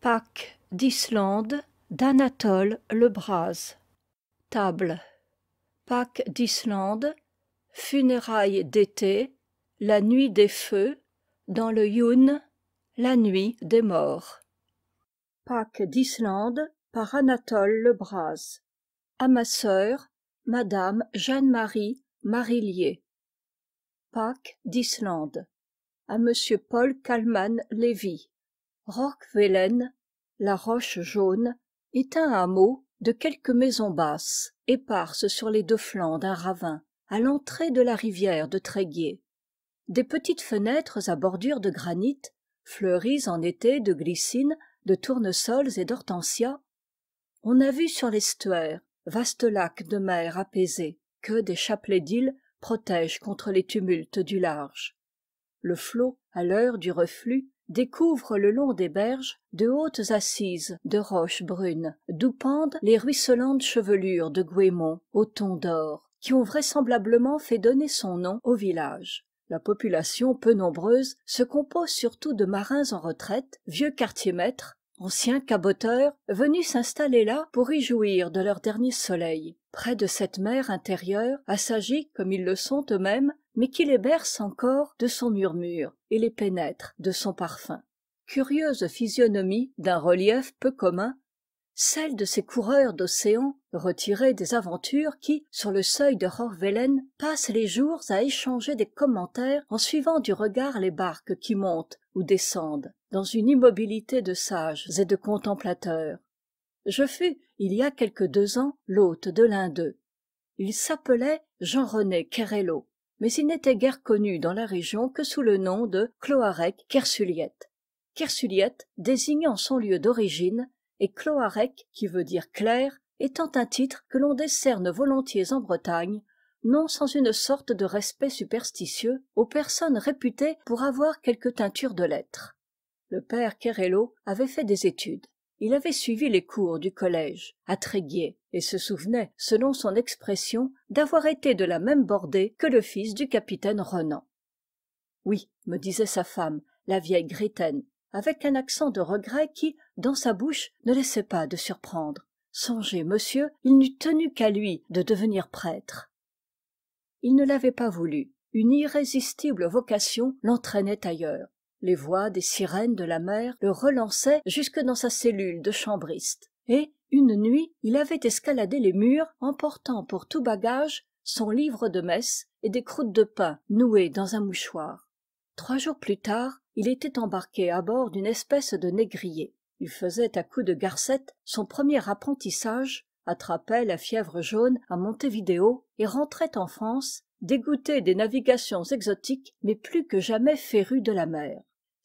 pâques d'islande d'anatole le braz table pâques d'islande funérailles d'été la nuit des feux dans le Yun. la nuit des morts pâques d'islande par anatole le braz À ma sœur madame jeanne-marie marillier pâques d'islande à m paul kalman lévy la roche jaune est un hameau de quelques maisons basses éparses sur les deux flancs d'un ravin à l'entrée de la rivière de tréguier des petites fenêtres à bordure de granit fleuries en été de glycines de tournesols et d'hortensias on a vu sur l'estuaire vaste lac de mer apaisé que des chapelets d'îles protègent contre les tumultes du large le flot à l'heure du reflux découvrent le long des berges de hautes assises de roches brunes d'où pendent les ruisselantes chevelures de goémons au ton d'or qui ont vraisemblablement fait donner son nom au village la population peu nombreuse se compose surtout de marins en retraite vieux quartier maîtres anciens caboteurs venus s'installer là pour y jouir de leur dernier soleil près de cette mer intérieure assagie comme ils le sont eux-mêmes mais qui les berce encore de son murmure et les pénètre de son parfum curieuse physionomie d'un relief peu commun celle de ces coureurs d'océan retirés des aventures qui sur le seuil de Rochvelen, passent les jours à échanger des commentaires en suivant du regard les barques qui montent ou descendent dans une immobilité de sages et de contemplateurs je fus il y a quelque deux ans l'hôte de l'un d'eux il s'appelait jean rené mais il n'était guère connu dans la région que sous le nom de cloarec kersuliet kersuliet désignant son lieu d'origine et cloarec qui veut dire clair étant un titre que l'on décerne volontiers en bretagne non sans une sorte de respect superstitieux aux personnes réputées pour avoir quelque teinture de lettres le père kerello avait fait des études il avait suivi les cours du collège à tréguier et se souvenait selon son expression d'avoir été de la même bordée que le fils du capitaine renan oui me disait sa femme la vieille Gritten, avec un accent de regret qui dans sa bouche ne laissait pas de surprendre songez monsieur il n'eût tenu qu'à lui de devenir prêtre il ne l'avait pas voulu une irrésistible vocation l'entraînait ailleurs les voix des sirènes de la mer le relançaient jusque dans sa cellule de chambriste et une nuit il avait escaladé les murs emportant pour tout bagage son livre de messe et des croûtes de pain nouées dans un mouchoir trois jours plus tard il était embarqué à bord d'une espèce de négrier il faisait à coups de garcette son premier apprentissage attrapait la fièvre jaune à Montevideo et rentrait en france dégoûté des navigations exotiques mais plus que jamais féru de la mer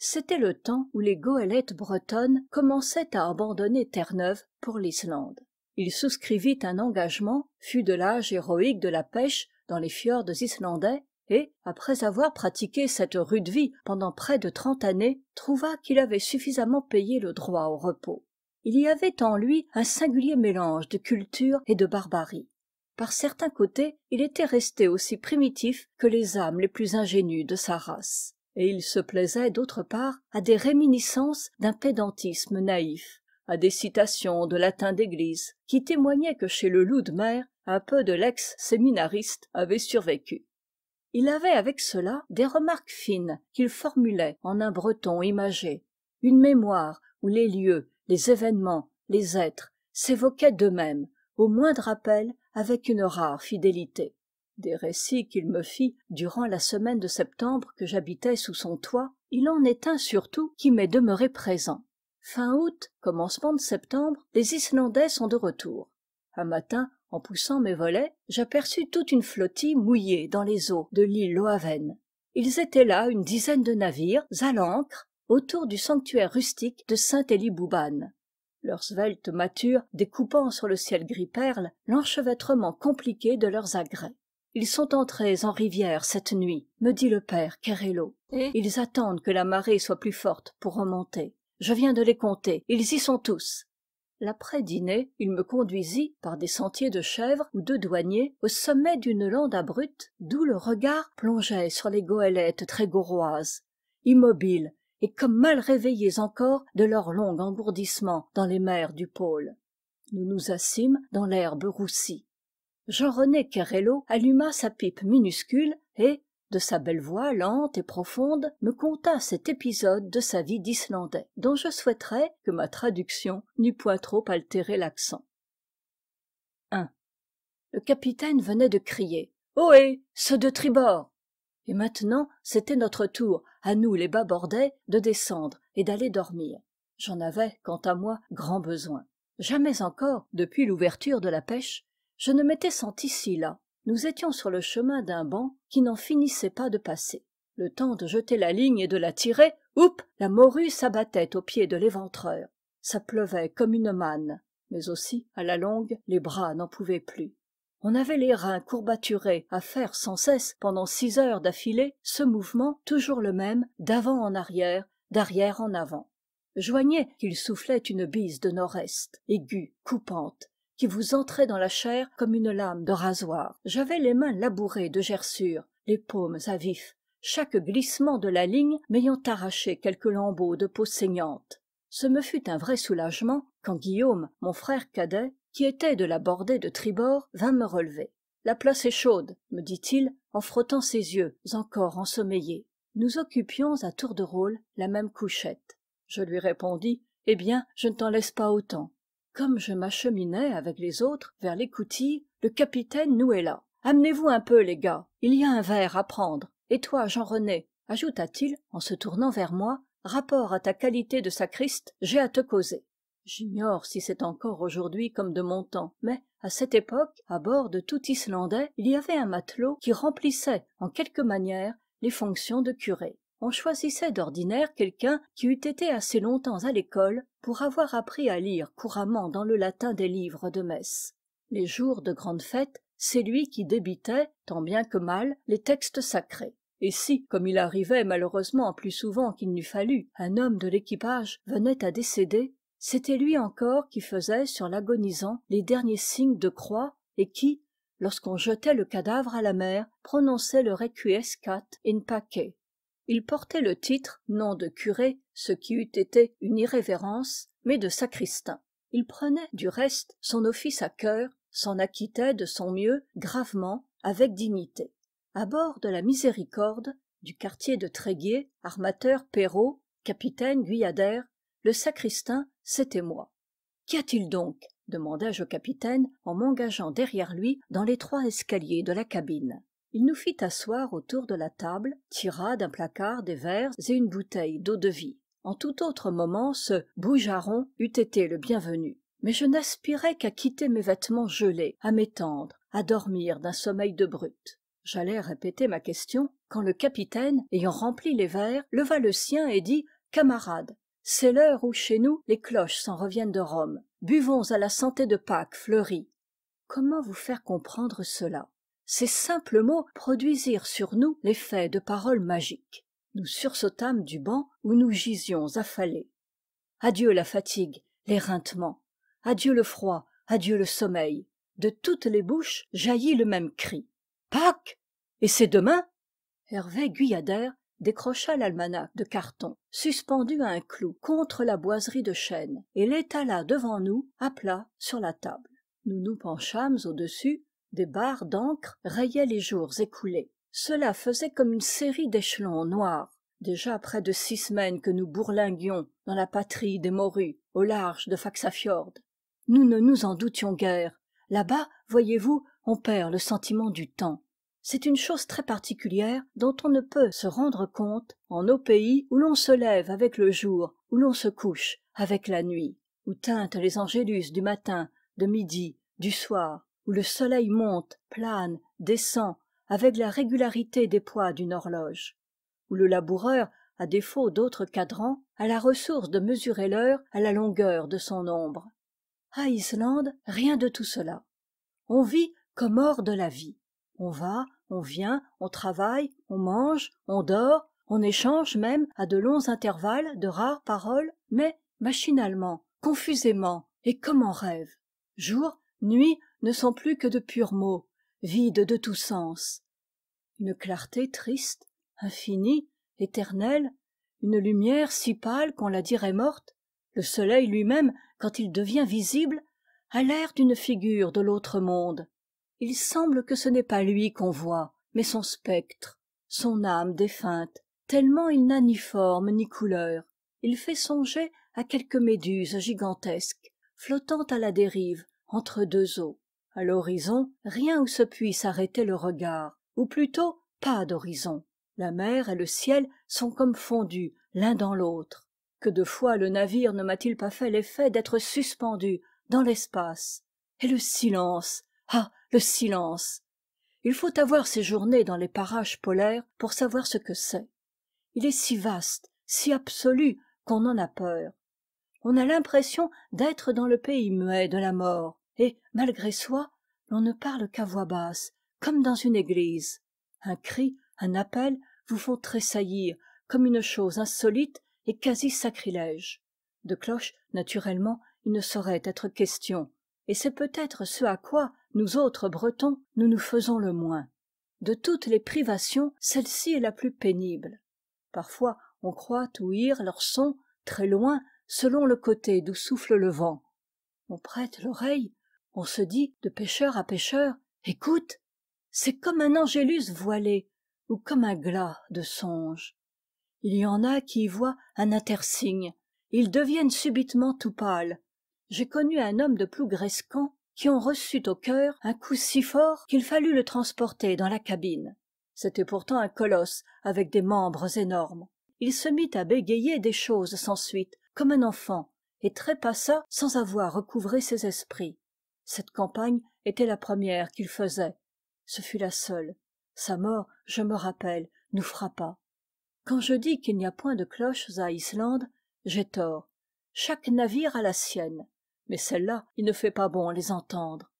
c'était le temps où les goélettes bretonnes commençaient à abandonner terre-neuve pour l'islande il souscrivit un engagement fut de l'âge héroïque de la pêche dans les fjords islandais et après avoir pratiqué cette rude vie pendant près de trente années trouva qu'il avait suffisamment payé le droit au repos il y avait en lui un singulier mélange de culture et de barbarie par certains côtés il était resté aussi primitif que les âmes les plus ingénues de sa race et il se plaisait d'autre part à des réminiscences d'un pédantisme naïf à des citations de latin d'église qui témoignaient que chez le loup de mer un peu de lex séminariste avait survécu il avait avec cela des remarques fines qu'il formulait en un breton imagé une mémoire où les lieux les événements les êtres s'évoquaient d'eux-mêmes au moindre appel avec une rare fidélité des récits qu'il me fit durant la semaine de septembre que j'habitais sous son toit il en est un surtout qui m'est demeuré présent fin août commencement de septembre les islandais sont de retour un matin en poussant mes volets j'aperçus toute une flottille mouillée dans les eaux de l'île loaven ils étaient là une dizaine de navires à l'ancre autour du sanctuaire rustique de saint Bouban. leurs sveltes matures découpant sur le ciel gris perle l'enchevêtrement compliqué de leurs agrès ils sont entrés en rivière cette nuit me dit le père kerello et ils attendent que la marée soit plus forte pour remonter je viens de les compter ils y sont tous laprès dîner il me conduisit par des sentiers de chèvres ou de douaniers au sommet d'une lande abrupte d'où le regard plongeait sur les goélettes trégoroises, immobiles et comme mal réveillées encore de leur long engourdissement dans les mers du pôle nous nous assîmes dans l'herbe roussie jean rené kerello alluma sa pipe minuscule et de sa belle voix lente et profonde me conta cet épisode de sa vie d'islandais dont je souhaiterais que ma traduction n'eût point trop altéré l'accent le capitaine venait de crier ohé ceux de tribord et maintenant c'était notre tour à nous les bâbordais de descendre et d'aller dormir j'en avais quant à moi grand besoin jamais encore depuis l'ouverture de la pêche je ne m'étais senti si là nous étions sur le chemin d'un banc qui n'en finissait pas de passer le temps de jeter la ligne et de la tirer houp la morue s'abattait au pied de l'éventreur ça pleuvait comme une manne mais aussi à la longue les bras n'en pouvaient plus on avait les reins courbaturés à faire sans cesse pendant six heures d'affilée ce mouvement toujours le même d'avant en arrière d'arrière en avant joignez qu'il soufflait une bise de nord-est aiguë coupante qui vous entrait dans la chair comme une lame de rasoir j'avais les mains labourées de gerçures les paumes à vif chaque glissement de la ligne m'ayant arraché quelques lambeaux de peau saignante ce me fut un vrai soulagement quand guillaume mon frère cadet qui était de la bordée de tribord vint me relever la place est chaude me dit-il en frottant ses yeux encore ensommeillés nous occupions à tour de rôle la même couchette je lui répondis eh bien je ne t'en laisse pas autant comme je m'acheminais avec les autres vers l'écoutille le capitaine nous là. amenez-vous un peu les gars il y a un verre à prendre et toi jean rené ajouta-t-il en se tournant vers moi rapport à ta qualité de sacriste j'ai à te causer j'ignore si c'est encore aujourd'hui comme de mon temps mais à cette époque à bord de tout islandais il y avait un matelot qui remplissait en quelque manière les fonctions de curé on choisissait d'ordinaire quelqu'un qui eût été assez longtemps à l'école pour avoir appris à lire couramment dans le latin des livres de messe les jours de grande fête c'est lui qui débitait tant bien que mal les textes sacrés et si comme il arrivait malheureusement plus souvent qu'il n'eût fallu un homme de l'équipage venait à décéder c'était lui encore qui faisait sur l'agonisant les derniers signes de croix et qui lorsqu'on jetait le cadavre à la mer prononçait le requiescat in pace il portait le titre nom de curé ce qui eût été une irrévérence mais de sacristain il prenait du reste son office à cœur s'en acquittait de son mieux gravement avec dignité À bord de la miséricorde du quartier de tréguier armateur perrault capitaine guyader le sacristain c'était moi qu'y a-t-il donc demandai-je au capitaine en m'engageant derrière lui dans l'étroit escalier de la cabine il nous fit asseoir autour de la table tira d'un placard des verres et une bouteille d'eau-de-vie en tout autre moment ce boujaron eût été le bienvenu mais je n'aspirais qu'à quitter mes vêtements gelés à m'étendre à dormir d'un sommeil de brute j'allais répéter ma question quand le capitaine ayant rempli les verres leva le sien et dit camarades c'est l'heure où chez nous les cloches s'en reviennent de rome buvons à la santé de pâques fleurie comment vous faire comprendre cela ces simples mots produisirent sur nous l'effet de paroles magiques nous sursautâmes du banc où nous gisions affalés adieu la fatigue l'éreintement adieu le froid adieu le sommeil de toutes les bouches jaillit le même cri pâques et c'est demain hervé guyader décrocha l'almanach de carton suspendu à un clou contre la boiserie de chêne et l'étala devant nous à plat sur la table nous nous penchâmes au-dessus des barres d'encre rayaient les jours écoulés cela faisait comme une série d'échelons noirs déjà près de six semaines que nous bourlinguions dans la patrie des morues au large de Faxafjord. nous ne nous en doutions guère là-bas voyez-vous on perd le sentiment du temps c'est une chose très particulière dont on ne peut se rendre compte en nos pays où l'on se lève avec le jour où l'on se couche avec la nuit où teintent les angélus du matin de midi du soir où le soleil monte plane descend avec la régularité des poids d'une horloge où le laboureur à défaut d'autres cadrans a la ressource de mesurer l'heure à la longueur de son ombre à islande rien de tout cela on vit comme hors de la vie on va on vient on travaille on mange on dort on échange même à de longs intervalles de rares paroles mais machinalement confusément et comme en rêve jour nuit ne sont plus que de purs mots vide de tout sens une clarté triste infinie éternelle une lumière si pâle qu'on la dirait morte le soleil lui-même quand il devient visible a l'air d'une figure de l'autre monde il semble que ce n'est pas lui qu'on voit mais son spectre son âme défunte tellement il n'a ni forme ni couleur il fait songer à quelque méduse gigantesque flottant à la dérive entre deux eaux à l'horizon rien où se puisse arrêter le regard ou plutôt pas d'horizon la mer et le ciel sont comme fondus l'un dans l'autre que de fois le navire ne m'a-t-il pas fait l'effet d'être suspendu dans l'espace et le silence ah le silence il faut avoir séjourné dans les parages polaires pour savoir ce que c'est il est si vaste si absolu qu'on en a peur on a l'impression d'être dans le pays muet de la mort et malgré soi l'on ne parle qu'à voix basse comme dans une église un cri un appel vous font tressaillir comme une chose insolite et quasi sacrilège de cloches naturellement il ne saurait être question et c'est peut-être ce à quoi nous autres bretons nous nous faisons le moins de toutes les privations celle-ci est la plus pénible parfois on croit ouïr leur son très loin selon le côté d'où souffle le vent on prête l'oreille on se dit de pêcheur à pêcheur écoute c'est comme un angélus voilé ou comme un glas de songe il y en a qui y voient un intersigne ils deviennent subitement tout pâles j'ai connu un homme de plougrescant qui en reçut au cœur un coup si fort qu'il fallut le transporter dans la cabine c'était pourtant un colosse avec des membres énormes il se mit à bégayer des choses sans suite comme un enfant et trépassa sans avoir recouvré ses esprits cette campagne était la première qu'il faisait ce fut la seule sa mort je me rappelle nous frappa quand je dis qu'il n'y a point de cloches à islande j'ai tort chaque navire a la sienne mais celle là il ne fait pas bon les entendre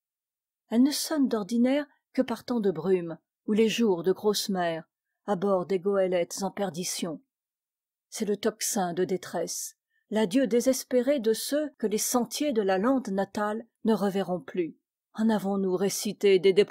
elles ne sonnent d'ordinaire que par temps de brume ou les jours de grosse mer à bord des goélettes en perdition c'est le tocsin de détresse l'adieu désespéré de ceux que les sentiers de la lande natale ne reverrons plus en avons-nous récité des de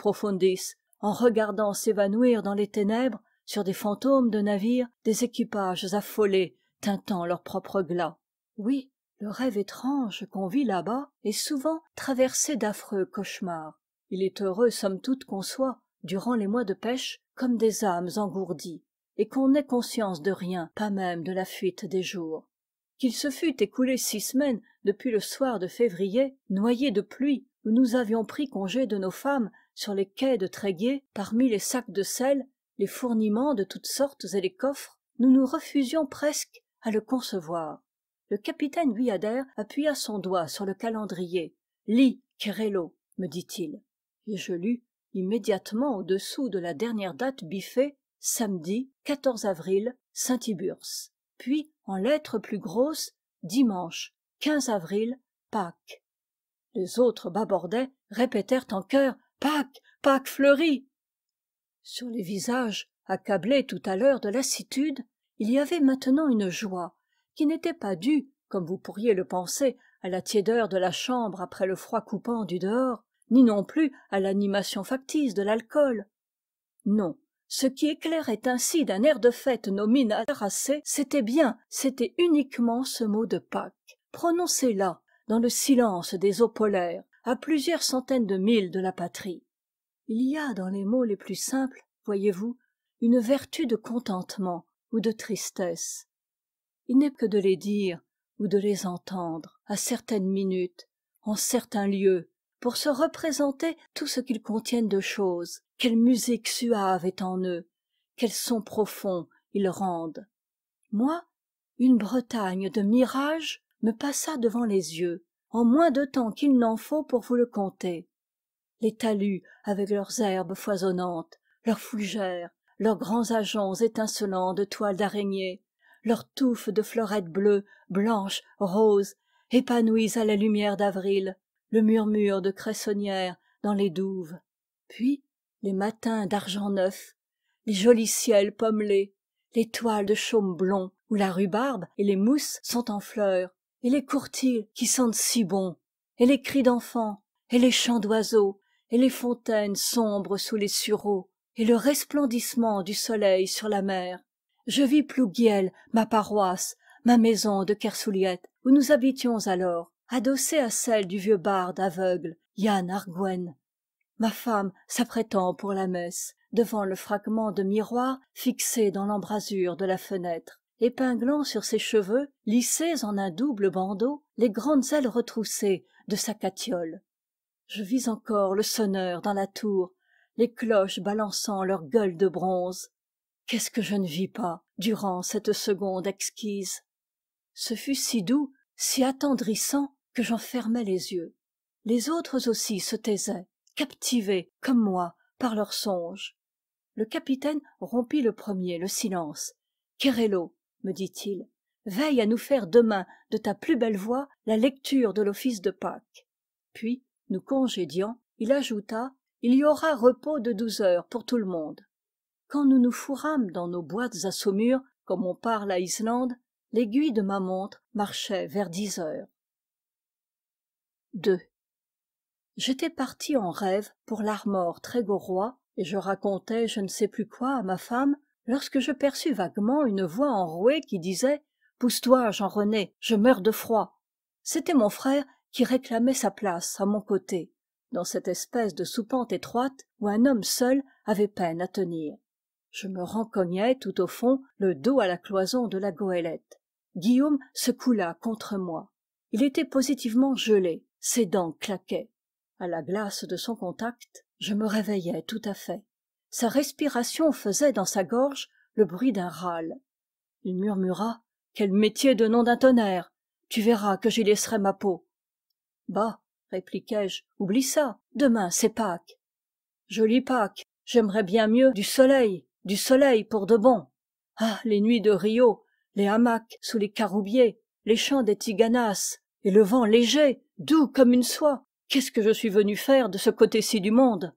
en regardant s'évanouir dans les ténèbres sur des fantômes de navires des équipages affolés tintant leur propre glas oui le rêve étrange qu'on vit là-bas est souvent traversé d'affreux cauchemars il est heureux somme toute qu'on soit durant les mois de pêche comme des âmes engourdies et qu'on n'ait conscience de rien pas même de la fuite des jours qu'il se fût écoulé six semaines depuis le soir de février noyé de pluie où nous avions pris congé de nos femmes sur les quais de tréguier parmi les sacs de sel les fourniments de toutes sortes et les coffres nous nous refusions presque à le concevoir le capitaine guyader appuya son doigt sur le calendrier lis Querello, me dit-il et je lus immédiatement au-dessous de la dernière date biffée samedi avril saint-tiburce puis en lettres plus grosses dimanche avril pâques les autres babordaient, répétèrent en chœur pâques pâques fleuries sur les visages accablés tout à l'heure de lassitude il y avait maintenant une joie qui n'était pas due comme vous pourriez le penser à la tiédeur de la chambre après le froid coupant du dehors ni non plus à l'animation factice de l'alcool non ce qui éclairait ainsi d'un air de fête nos mines harassées c'était bien c'était uniquement ce mot de pâques prononcez là dans le silence des eaux polaires à plusieurs centaines de milles de la patrie il y a dans les mots les plus simples voyez-vous une vertu de contentement ou de tristesse il n'est que de les dire ou de les entendre à certaines minutes en certains lieux pour se représenter tout ce qu'ils contiennent de choses quelle musique suave est en eux quels sons profonds ils rendent moi une bretagne de mirages me passa devant les yeux en moins de temps qu'il n'en faut pour vous le compter. les talus avec leurs herbes foisonnantes leurs fougères leurs grands ajoncs étincelants de toiles d'araignée leurs touffes de fleurettes bleues blanches roses épanouies à la lumière d'avril le murmure de cressonnières dans les douves puis les matins d'argent neuf les jolis ciels pommelés les toiles de chaume blond où la rhubarbe et les mousses sont en fleurs, et les courtils qui sentent si bon et les cris d'enfants et les chants d'oiseaux et les fontaines sombres sous les sureaux et le resplendissement du soleil sur la mer je vis plouguiel ma paroisse ma maison de Kersouliette où nous habitions alors adossée à celle du vieux barde aveugle yann argouen ma femme s'apprêtant pour la messe devant le fragment de miroir fixé dans l'embrasure de la fenêtre épinglant sur ses cheveux lissés en un double bandeau les grandes ailes retroussées de sa catiole je vis encore le sonneur dans la tour les cloches balançant leurs gueules de bronze qu'est-ce que je ne vis pas durant cette seconde exquise ce fut si doux si attendrissant que j'en fermai les yeux les autres aussi se taisaient captivés comme moi par leurs songes le capitaine rompit le premier le silence Querello me dit-il veille à nous faire demain de ta plus belle voix la lecture de l'office de pâques puis nous congédiant il ajouta il y aura repos de douze heures pour tout le monde quand nous nous fourrâmes dans nos boîtes à saumure comme on parle à islande l'aiguille de ma montre marchait vers dix heures j'étais parti en rêve pour l'armor trégorois et je racontais je ne sais plus quoi à ma femme lorsque je perçus vaguement une voix enrouée qui disait pousse-toi jean rené je meurs de froid c'était mon frère qui réclamait sa place à mon côté dans cette espèce de soupente étroite où un homme seul avait peine à tenir je me rencognais tout au fond le dos à la cloison de la goélette guillaume se coula contre moi il était positivement gelé ses dents claquaient À la glace de son contact je me réveillai tout à fait sa respiration faisait dans sa gorge le bruit d'un râle il murmura quel métier de nom d'un tonnerre tu verras que j'y laisserai ma peau bah répliquai-je oublie ça demain c'est pâques jolie pâques j'aimerais bien mieux du soleil du soleil pour de bon ah les nuits de rio les hamacs sous les caroubiers les chants des tiganas et le vent léger doux comme une soie qu'est-ce que je suis venu faire de ce côté-ci du monde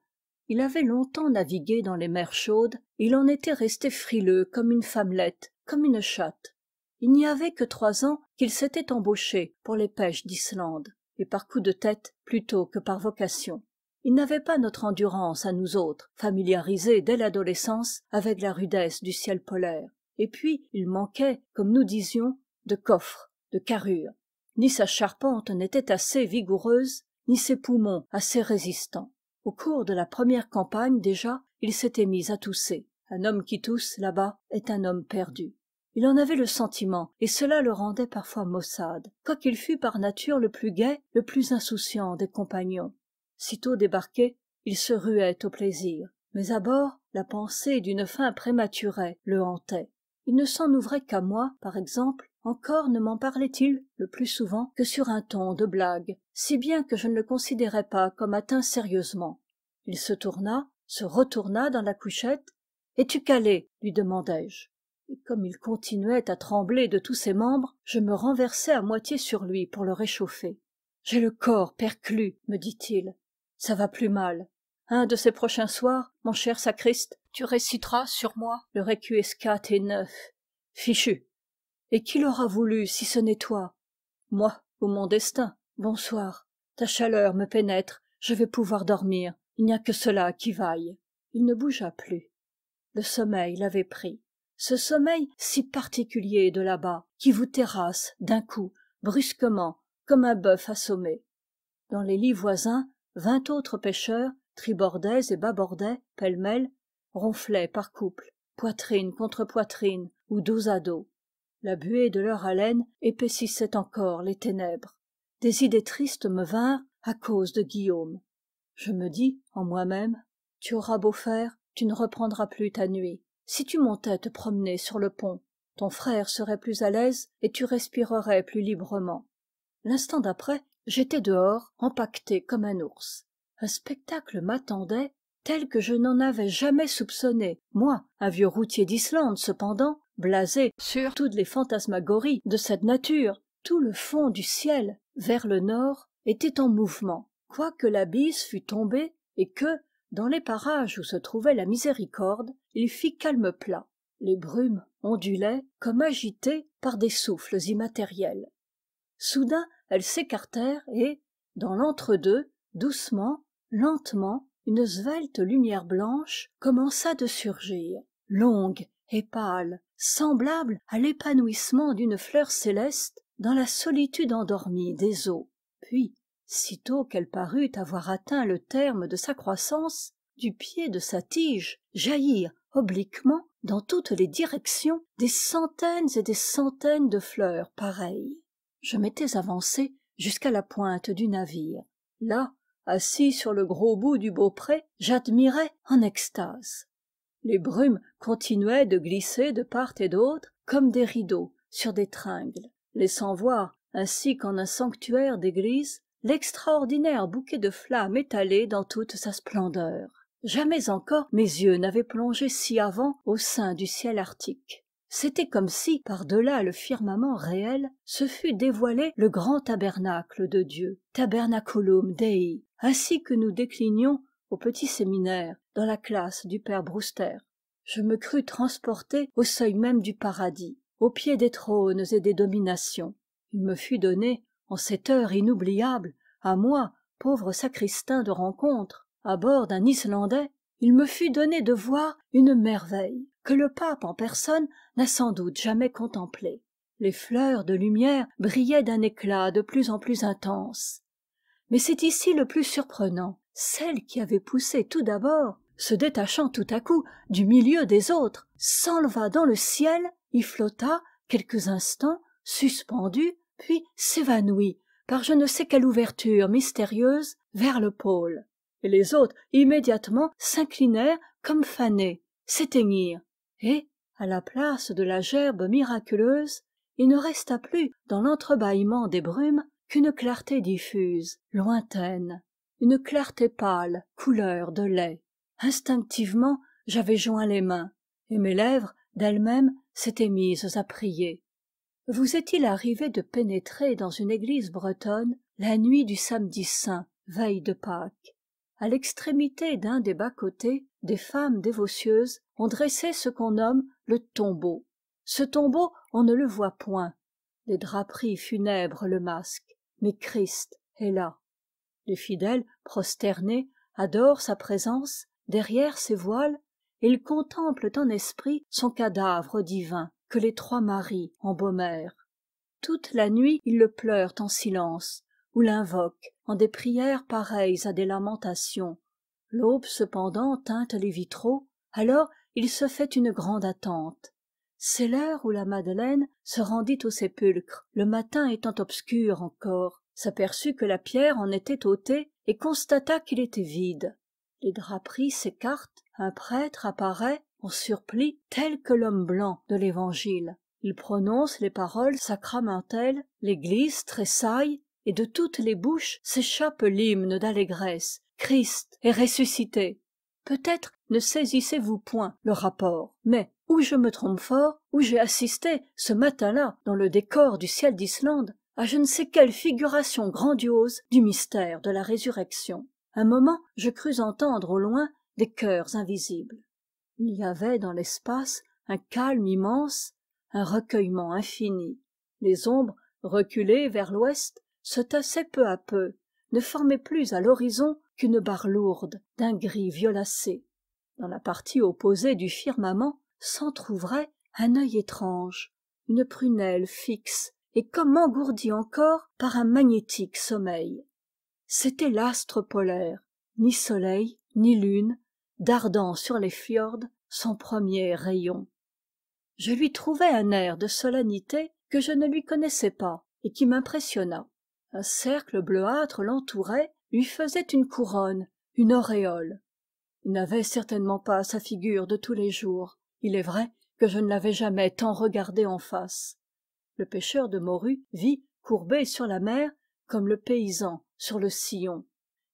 il avait longtemps navigué dans les mers chaudes et il en était resté frileux comme une femmelette comme une chatte il n'y avait que trois ans qu'il s'était embauché pour les pêches d'islande et par coup de tête plutôt que par vocation il n'avait pas notre endurance à nous autres familiarisés dès l'adolescence avec la rudesse du ciel polaire et puis il manquait comme nous disions de coffre de carrure ni sa charpente n'était assez vigoureuse ni ses poumons assez résistants au cours de la première campagne déjà il s'était mis à tousser un homme qui tousse là-bas est un homme perdu il en avait le sentiment et cela le rendait parfois maussade quoiqu'il fût par nature le plus gai le plus insouciant des compagnons sitôt débarqué il se ruait au plaisir mais à bord la pensée d'une fin prématurée le hantait il ne s'en ouvrait qu'à moi par exemple encore ne m'en parlait-il le plus souvent que sur un ton de blague si bien que je ne le considérais pas comme atteint sérieusement il se tourna se retourna dans la couchette es-tu calé lui demandai-je et comme il continuait à trembler de tous ses membres je me renversai à moitié sur lui pour le réchauffer j'ai le corps perclus me dit-il ça va plus mal un de ces prochains soirs mon cher sacriste tu réciteras sur moi le requiescat et neuf fichu et qui l'aura voulu si ce n'est toi moi ou mon destin bonsoir ta chaleur me pénètre je vais pouvoir dormir il n'y a que cela qui vaille il ne bougea plus le sommeil l'avait pris ce sommeil si particulier de là-bas qui vous terrasse d'un coup brusquement comme un bœuf assommé dans les lits voisins vingt autres pêcheurs tribordais et bâbordais pêle-mêle ronflaient par couple poitrine contre poitrine ou dos à dos la buée de leur haleine épaississait encore les ténèbres des idées tristes me vinrent à cause de guillaume je me dis en moi-même tu auras beau faire tu ne reprendras plus ta nuit si tu montais te promener sur le pont ton frère serait plus à l'aise et tu respirerais plus librement l'instant d'après j'étais dehors empaqueté comme un ours un spectacle m'attendait tel que je n'en avais jamais soupçonné moi un vieux routier d'islande cependant blasé sur toutes les fantasmagories de cette nature tout le fond du ciel vers le nord était en mouvement quoique la fût tombée et que dans les parages où se trouvait la miséricorde il fit calme plat les brumes ondulaient comme agitées par des souffles immatériels soudain elles s'écartèrent et dans l'entre-deux doucement lentement une svelte lumière blanche commença de surgir longue et pâle semblable à l'épanouissement d'une fleur céleste dans la solitude endormie des eaux puis sitôt qu'elle parut avoir atteint le terme de sa croissance du pied de sa tige jaillirent obliquement dans toutes les directions des centaines et des centaines de fleurs pareilles je m'étais avancé jusqu'à la pointe du navire là assis sur le gros bout du beaupré j'admirais en extase les brumes continuaient de glisser de part et d'autre comme des rideaux sur des tringles laissant voir ainsi qu'en un sanctuaire d'église l'extraordinaire bouquet de flammes étalé dans toute sa splendeur jamais encore mes yeux n'avaient plongé si avant au sein du ciel arctique c'était comme si par delà le firmament réel se fût dévoilé le grand tabernacle de dieu tabernaculum dei ainsi que nous déclinions au petit séminaire dans la classe du père Brewster, je me crus transporté au seuil même du paradis au pied des trônes et des dominations il me fut donné en cette heure inoubliable à moi pauvre sacristain de rencontre à bord d'un islandais il me fut donné de voir une merveille que le pape en personne n'a sans doute jamais contemplée les fleurs de lumière brillaient d'un éclat de plus en plus intense mais c'est ici le plus surprenant celle qui avait poussé tout d'abord se détachant tout à coup du milieu des autres s'enleva dans le ciel y flotta quelques instants suspendu puis s'évanouit par je ne sais quelle ouverture mystérieuse vers le pôle et les autres immédiatement s'inclinèrent comme fanés s'éteignirent et à la place de la gerbe miraculeuse il ne resta plus dans l'entrebâillement des brumes qu'une clarté diffuse lointaine une clarté pâle couleur de lait instinctivement j'avais joint les mains et mes lèvres d'elles-mêmes s'étaient mises à prier vous est-il arrivé de pénétrer dans une église bretonne la nuit du samedi saint veille de pâques à l'extrémité d'un des bas-côtés des femmes dévotieuses ont dressé ce qu'on nomme le tombeau ce tombeau on ne le voit point des draperies funèbres le masquent mais christ est là les fidèles prosternés adorent sa présence derrière ses voiles et ils contemplent en esprit son cadavre divin que les trois maris embaumèrent toute la nuit ils le pleurent en silence ou l'invoquent en des prières pareilles à des lamentations l'aube cependant teinte les vitraux alors il se fait une grande attente c'est l'heure où la madeleine se rendit au sépulcre le matin étant obscur encore s'aperçut que la pierre en était ôtée et constata qu'il était vide les draperies s'écartent un prêtre apparaît en surplis tel que l'homme blanc de l'évangile il prononce les paroles sacramentelles l'église tressaille et de toutes les bouches s'échappe l'hymne d'allégresse christ est ressuscité peut-être ne saisissez-vous point le rapport mais où je me trompe fort où j'ai assisté ce matin-là dans le décor du ciel d'islande à je ne sais quelle figuration grandiose du mystère de la résurrection un moment je crus entendre au loin des chœurs invisibles il y avait dans l'espace un calme immense un recueillement infini les ombres reculées vers l'ouest se tassaient peu à peu ne formaient plus à l'horizon qu'une barre lourde d'un gris violacé dans la partie opposée du firmament s'entr'ouvrait un œil étrange une prunelle fixe et comme engourdie encore par un magnétique sommeil c'était l'astre polaire ni soleil ni lune dardant sur les fjords son premier rayon je lui trouvai un air de solennité que je ne lui connaissais pas et qui m'impressionna un cercle bleuâtre l'entourait lui faisait une couronne une auréole il n'avait certainement pas sa figure de tous les jours il est vrai que je ne l'avais jamais tant regardé en face le pêcheur de Morue vit courbé sur la mer comme le paysan sur le sillon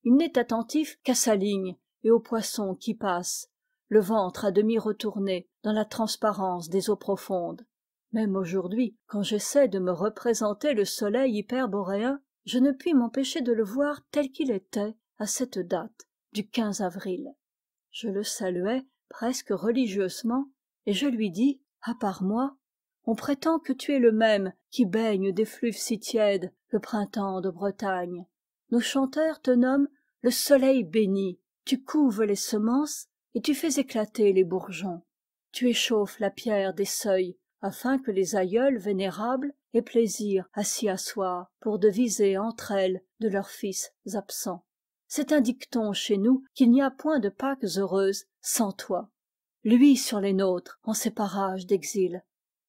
il n'est attentif qu'à sa ligne et aux poissons qui passent le ventre à demi retourné dans la transparence des eaux profondes même aujourd'hui quand j'essaie de me représenter le soleil hyperboréen je ne puis m'empêcher de le voir tel qu'il était à cette date du avril je le saluai presque religieusement et je lui dis à part moi on prétend que tu es le même qui baigne des d'effluves si tièdes le printemps de bretagne nos chanteurs te nomment le soleil béni tu couves les semences et tu fais éclater les bourgeons tu échauffes la pierre des seuils afin que les aïeules vénérables aient plaisir à s'y asseoir pour deviser entre elles de leurs fils absents c'est un dicton chez nous qu'il n'y a point de pâques heureuses sans toi Lui sur les nôtres en ces parages d'exil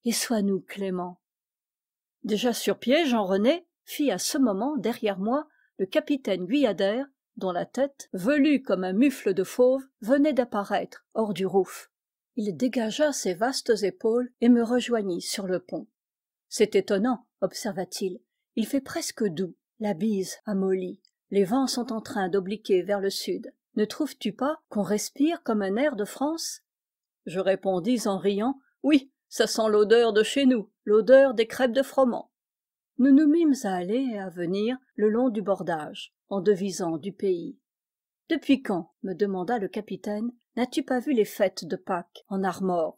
et sois nous clément déjà sur pied jean rené fit à ce moment derrière moi le capitaine guyader dont la tête velue comme un mufle de fauve venait d'apparaître hors du rouf il dégagea ses vastes épaules et me rejoignit sur le pont c'est étonnant observa-t-il il fait presque doux la bise a molli les vents sont en train d'obliquer vers le sud ne trouves-tu pas qu'on respire comme un air de france je répondis en riant oui ça sent l'odeur de chez nous l'odeur des crêpes de froment nous nous mîmes à aller et à venir le long du bordage en devisant du pays depuis quand me demanda le capitaine n'as-tu pas vu les fêtes de pâques en armor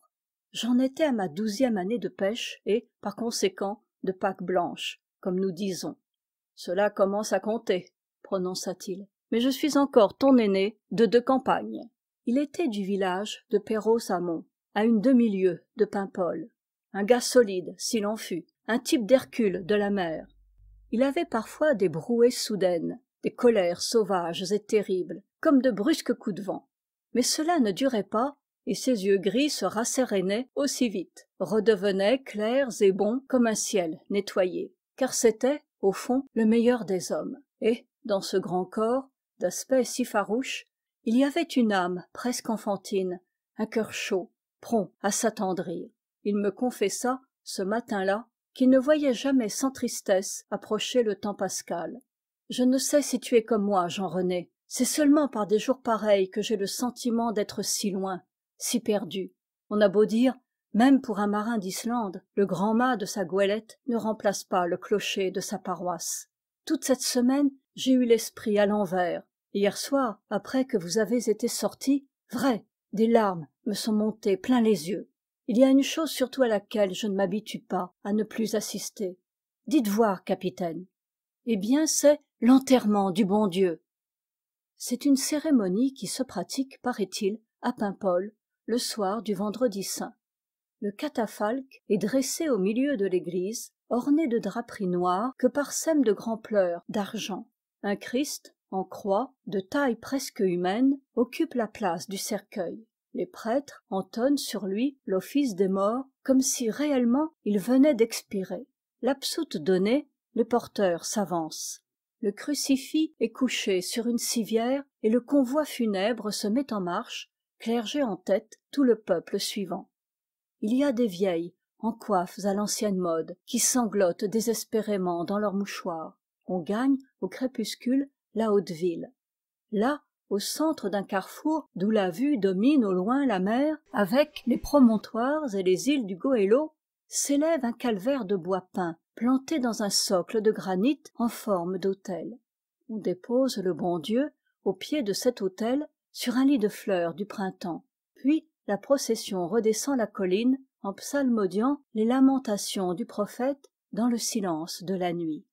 j'en étais à ma douzième année de pêche et par conséquent de pâques blanches comme nous disons cela commence à compter prononça-t-il mais je suis encore ton aîné de deux campagnes il était du village de perros amont à une demi-lieue de paimpol un gars solide s'il en fut un type d'hercule de la mer il avait parfois des brouées soudaines des colères sauvages et terribles comme de brusques coups de vent mais cela ne durait pas et ses yeux gris se rassérénaient aussi vite redevenaient clairs et bons comme un ciel nettoyé car c'était au fond le meilleur des hommes et dans ce grand corps d'aspect si farouche il y avait une âme presque enfantine un cœur chaud prompt à s'attendrir il me confessa ce matin-là qui ne voyait jamais sans tristesse approcher le temps pascal je ne sais si tu es comme moi jean rené c'est seulement par des jours pareils que j'ai le sentiment d'être si loin si perdu on a beau dire même pour un marin d'islande le grand mât de sa goélette ne remplace pas le clocher de sa paroisse toute cette semaine j'ai eu l'esprit à l'envers hier soir après que vous avez été sorti, vrai des larmes me sont montées plein les yeux il y a une chose surtout à laquelle je ne m'habitue pas à ne plus assister dites voir capitaine eh bien c'est l'enterrement du bon dieu c'est une cérémonie qui se pratique paraît-il à paimpol le soir du vendredi saint le catafalque est dressé au milieu de l'église orné de draperies noires que parsèment de grands pleurs d'argent un christ en croix de taille presque humaine occupe la place du cercueil les prêtres entonnent sur lui l'office des morts comme si réellement il venait d'expirer l'absoute donnée le porteur s'avance le crucifix est couché sur une civière et le convoi funèbre se met en marche clergé en tête tout le peuple suivant il y a des vieilles en coiffes à l'ancienne mode qui sanglotent désespérément dans leurs mouchoirs on gagne au crépuscule la haute ville là au centre d'un carrefour d'où la vue domine au loin la mer avec les promontoires et les îles du goëlo s'élève un calvaire de bois peint planté dans un socle de granit en forme d'autel on dépose le bon dieu au pied de cet autel sur un lit de fleurs du printemps puis la procession redescend la colline en psalmodiant les lamentations du prophète dans le silence de la nuit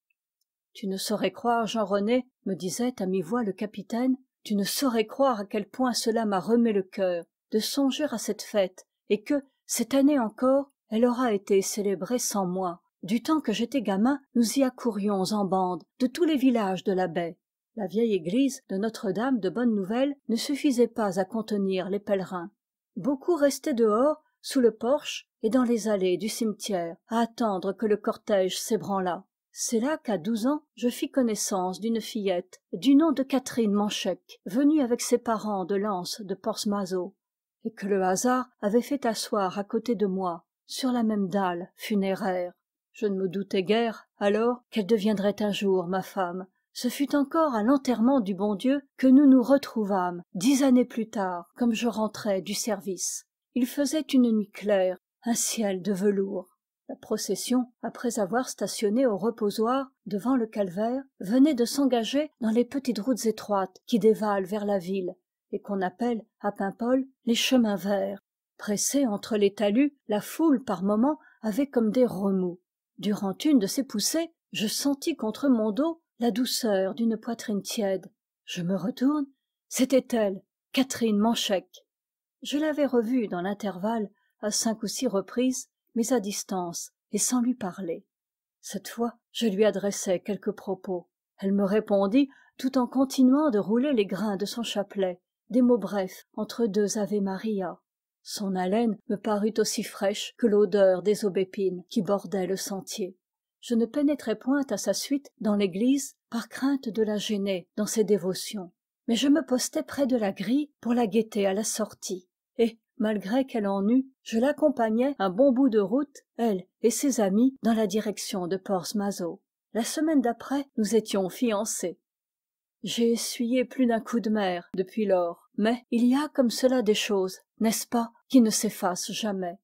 tu ne saurais croire jean rené me disait à mi-voix le capitaine tu ne saurais croire à quel point cela m'a remué le cœur de songer à cette fête et que cette année encore elle aura été célébrée sans moi du temps que j'étais gamin nous y accourions en bande de tous les villages de la baie la vieille église de notre-dame de bonne nouvelle ne suffisait pas à contenir les pèlerins beaucoup restaient dehors sous le porche et dans les allées du cimetière à attendre que le cortège s'ébranlât c'est là qu'à douze ans je fis connaissance d'une fillette du nom de catherine manchec venue avec ses parents de l'anse de Portsmazo, et que le hasard avait fait asseoir à côté de moi sur la même dalle funéraire je ne me doutais guère alors qu'elle deviendrait un jour ma femme ce fut encore à l'enterrement du bon dieu que nous nous retrouvâmes dix années plus tard comme je rentrais du service il faisait une nuit claire un ciel de velours la procession après avoir stationné au reposoir devant le calvaire venait de s'engager dans les petites routes étroites qui dévalent vers la ville et qu'on appelle à paimpol les chemins verts pressée entre les talus la foule par moments avait comme des remous durant une de ces poussées je sentis contre mon dos la douceur d'une poitrine tiède je me retourne c'était elle catherine manchec je l'avais revue dans l'intervalle à cinq ou six reprises mais à distance et sans lui parler cette fois je lui adressai quelques propos elle me répondit tout en continuant de rouler les grains de son chapelet des mots brefs entre deux ave maria son haleine me parut aussi fraîche que l'odeur des aubépines qui bordaient le sentier je ne pénétrai point à sa suite dans l'église par crainte de la gêner dans ses dévotions mais je me postai près de la grille pour la guetter à la sortie malgré qu'elle en eût je l'accompagnai un bon bout de route elle et ses amis dans la direction de porz la semaine d'après nous étions fiancés j'ai essuyé plus d'un coup de mer depuis lors mais il y a comme cela des choses n'est-ce pas qui ne s'effacent jamais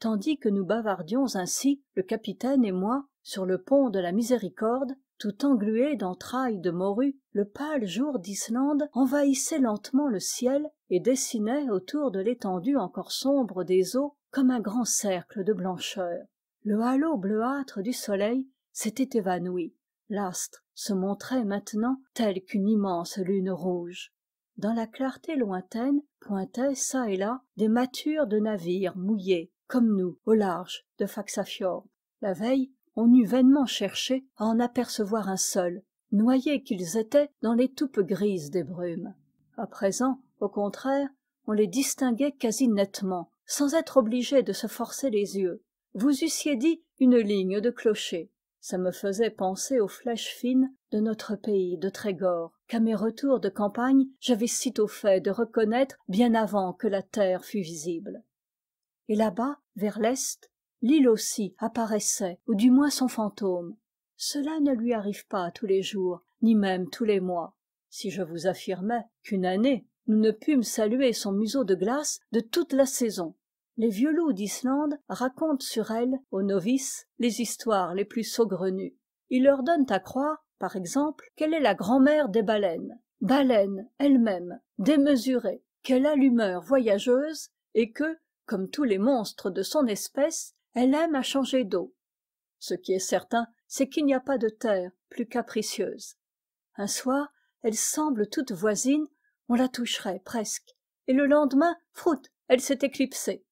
tandis que nous bavardions ainsi le capitaine et moi sur le pont de la miséricorde tout englué d'entrailles de morue le pâle jour d'islande envahissait lentement le ciel et dessinait autour de l'étendue encore sombre des eaux comme un grand cercle de blancheur le halo bleuâtre du soleil s'était évanoui l'astre se montrait maintenant tel qu'une immense lune rouge dans la clarté lointaine pointaient çà et là des mâtures de navires mouillés comme nous au large de Faxafjord. la veille on eût vainement cherché à en apercevoir un seul noyés qu'ils étaient dans l'étoupe grise des brumes à présent au contraire on les distinguait quasi nettement sans être obligé de se forcer les yeux vous eussiez dit une ligne de clochers ça me faisait penser aux flèches fines de notre pays de trégor qu'à mes retours de campagne j'avais sitôt fait de reconnaître bien avant que la terre fût visible et là-bas vers l'est l'île aussi apparaissait ou du moins son fantôme cela ne lui arrive pas tous les jours ni même tous les mois si je vous affirmais qu'une année nous ne pûmes saluer son museau de glace de toute la saison les vieux loups d'islande racontent sur elle aux novices les histoires les plus saugrenues ils leur donnent à croire par exemple qu'elle est la grand'mère des baleines baleine elle-même démesurée qu'elle a l'humeur voyageuse et que comme tous les monstres de son espèce elle aime à changer d'eau ce qui est certain c'est qu'il n'y a pas de terre plus capricieuse un soir elle semble toute voisine on la toucherait presque et le lendemain froute, elle s'est éclipsée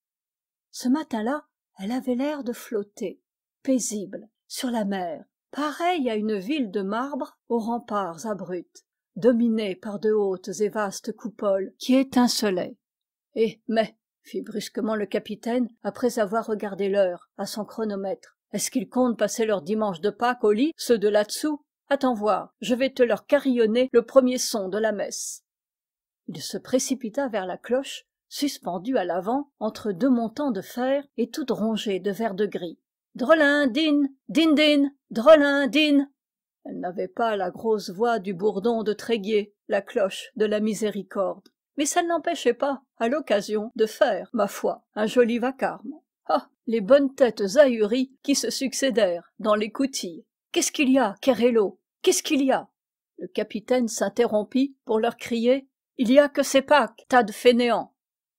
ce matin-là elle avait l'air de flotter paisible sur la mer pareille à une ville de marbre aux remparts abrupts dominée par de hautes et vastes coupoles qui étincelaient eh mais fit brusquement le capitaine après avoir regardé l'heure à son chronomètre est-ce qu'ils comptent passer leur dimanche de pâques au lit ceux de là-dessous attends voir je vais te leur carillonner le premier son de la messe il se précipita vers la cloche suspendue à l'avant entre deux montants de fer et toute rongée de verre de gris drelin din din din drelin din elle n'avait pas la grosse voix du bourdon de tréguier la cloche de la miséricorde mais ça ne pas à l'occasion de faire ma foi un joli vacarme ah les bonnes têtes ahuries qui se succédèrent dans l'écoutille qu'est-ce qu'il y a kerello qu'est-ce qu'il y a le capitaine s'interrompit pour leur crier il n'y a que ces pâques tas de fainéants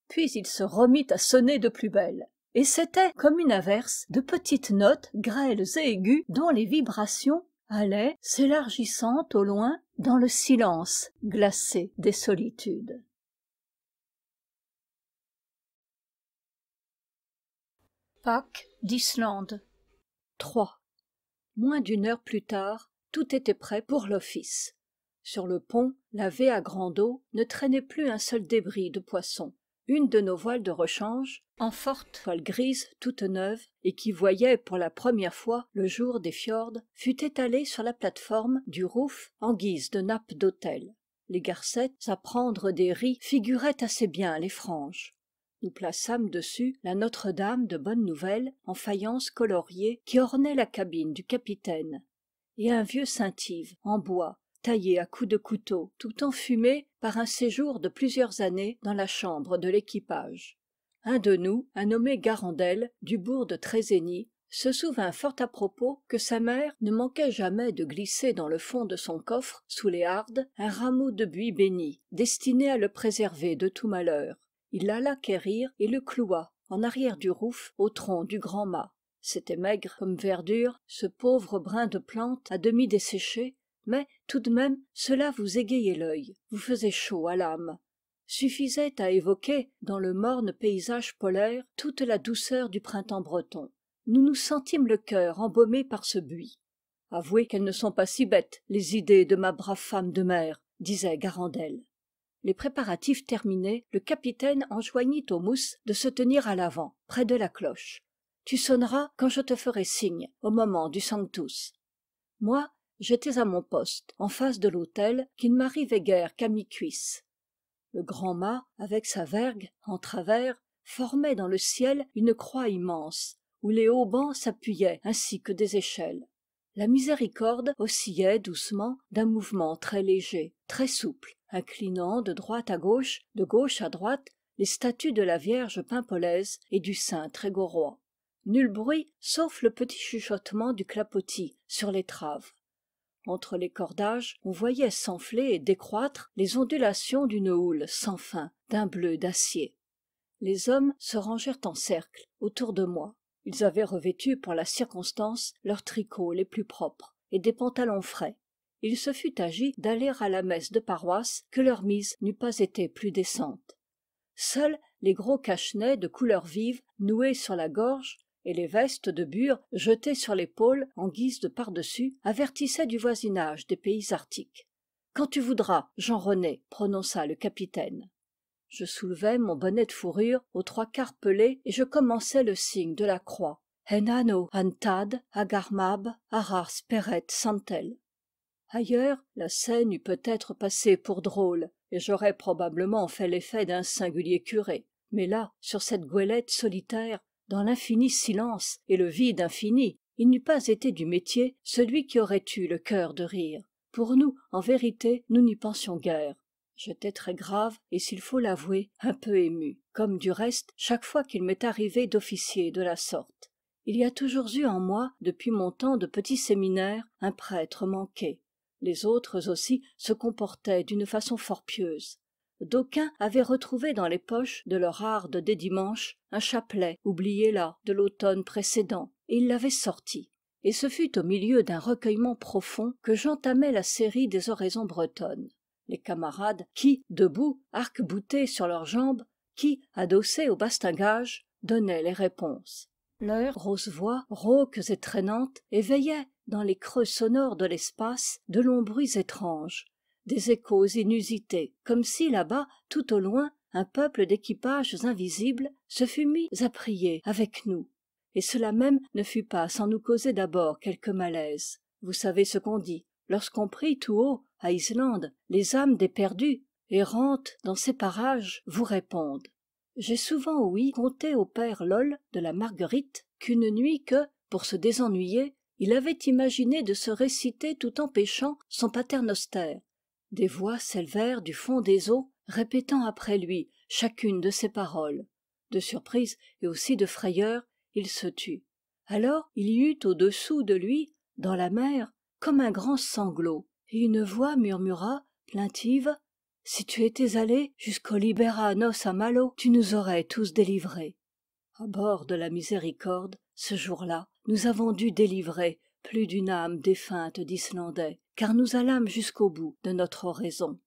puis il se remit à sonner de plus belle et c'était comme une averse de petites notes grêles et aiguës dont les vibrations allaient s'élargissant au loin dans le silence glacé des solitudes pâques d'islande moins d'une heure plus tard tout était prêt pour l'office sur le pont lavé à grande eau ne traînait plus un seul débris de poisson une de nos voiles de rechange en forte toile grise toute neuve et qui voyait pour la première fois le jour des fjords, fut étalée sur la plate-forme du rouf en guise de nappe d'autel les garcettes à prendre des riz, figuraient assez bien les franges nous plaçâmes dessus la notre-dame de bonne nouvelle en faïence coloriée qui ornait la cabine du capitaine et un vieux saint yves en bois taillé à coups de couteau tout enfumé par un séjour de plusieurs années dans la chambre de l'équipage un de nous un nommé garandel du bourg de Trézénie, se souvint fort à propos que sa mère ne manquait jamais de glisser dans le fond de son coffre sous les hardes un rameau de buis béni destiné à le préserver de tout malheur il l'alla quérir et le cloua en arrière du rouf au tronc du grand mât c'était maigre comme verdure ce pauvre brin de plante à demi desséché mais tout de même cela vous égayait l'œil vous faisait chaud à l'âme suffisait à évoquer dans le morne paysage polaire toute la douceur du printemps breton nous nous sentîmes le cœur embaumé par ce buis avouez qu'elles ne sont pas si bêtes les idées de ma brave femme de mer disait garandel les préparatifs terminés le capitaine enjoignit au mousse de se tenir à l'avant près de la cloche tu sonneras quand je te ferai signe au moment du sanctus moi j'étais à mon poste en face de l'autel qui ne m'arrivait guère qu'à mi-cuisse le grand mât avec sa vergue en travers formait dans le ciel une croix immense où les haubans s'appuyaient ainsi que des échelles la miséricorde oscillait doucement d'un mouvement très léger très souple inclinant de droite à gauche de gauche à droite les statues de la vierge Pimpolaise et du saint trégorois nul bruit sauf le petit chuchotement du clapotis sur l'étrave entre les cordages on voyait s'enfler et décroître les ondulations d'une houle sans fin d'un bleu d'acier les hommes se rangèrent en cercle autour de moi ils avaient revêtu pour la circonstance leurs tricots les plus propres et des pantalons frais il se fut agi d'aller à la messe de paroisse que leur mise n'eût pas été plus décente seuls les gros cachenets de couleur vive noués sur la gorge et les vestes de bure jetées sur l'épaule en guise de par-dessus avertissaient du voisinage des pays arctiques quand tu voudras jean rené prononça le capitaine je soulevai mon bonnet de fourrure aux trois quarts pelé et je commençai le signe de la croix Enano antad agarmab arars peret santel ailleurs la scène eût peut-être passé pour drôle et j'aurais probablement fait l'effet d'un singulier curé mais là sur cette goélette solitaire dans l'infini silence et le vide infini il n'eût pas été du métier celui qui aurait eu le cœur de rire pour nous en vérité nous n'y pensions guère j'étais très grave et s'il faut l'avouer un peu ému comme du reste chaque fois qu'il m'est arrivé d'officier de la sorte il y a toujours eu en moi depuis mon temps de petit séminaire un prêtre manqué les autres aussi se comportaient d'une façon fort pieuse d'aucuns avaient retrouvé dans les poches de leur arde des dimanches un chapelet oublié là de l'automne précédent et ils l'avaient sorti et ce fut au milieu d'un recueillement profond que j'entamai la série des oraisons bretonnes les camarades qui debout arc boutés sur leurs jambes qui adossés au bastingage donnaient les réponses leurs grosses voix rauques et traînantes éveillaient dans les creux sonores de l'espace de longs bruits étranges des échos inusités comme si là-bas tout au loin un peuple d'équipages invisibles se fût mis à prier avec nous et cela même ne fut pas sans nous causer d'abord quelque malaise vous savez ce qu'on dit lorsqu'on prie tout haut à islande les âmes des perdus errantes dans ces parages vous répondent j'ai souvent ouï conter au père loll de la marguerite qu'une nuit que pour se désennuyer il avait imaginé de se réciter tout en pêchant son paternoster des voix s'élevèrent du fond des eaux répétant après lui chacune de ses paroles de surprise et aussi de frayeur il se tut alors il y eut au-dessous de lui dans la mer comme un grand sanglot et une voix murmura plaintive si tu étais allé jusqu'au libera nos a malo tu nous aurais tous délivrés À bord de la miséricorde ce jour-là nous avons dû délivrer plus d'une âme défunte d'islandais car nous allâmes jusqu'au bout de notre oraison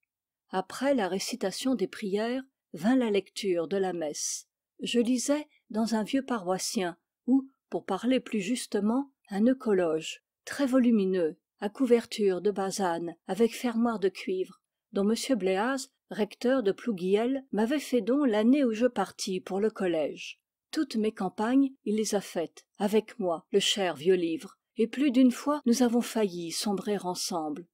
après la récitation des prières vint la lecture de la messe je lisais dans un vieux paroissien ou pour parler plus justement un eucologe très volumineux à couverture de basane avec fermoir de cuivre dont m bléaz recteur de plouguiel m'avait fait don l'année où je partis pour le collège toutes mes campagnes il les a faites avec moi le cher vieux livre et plus d'une fois nous avons failli sombrer ensemble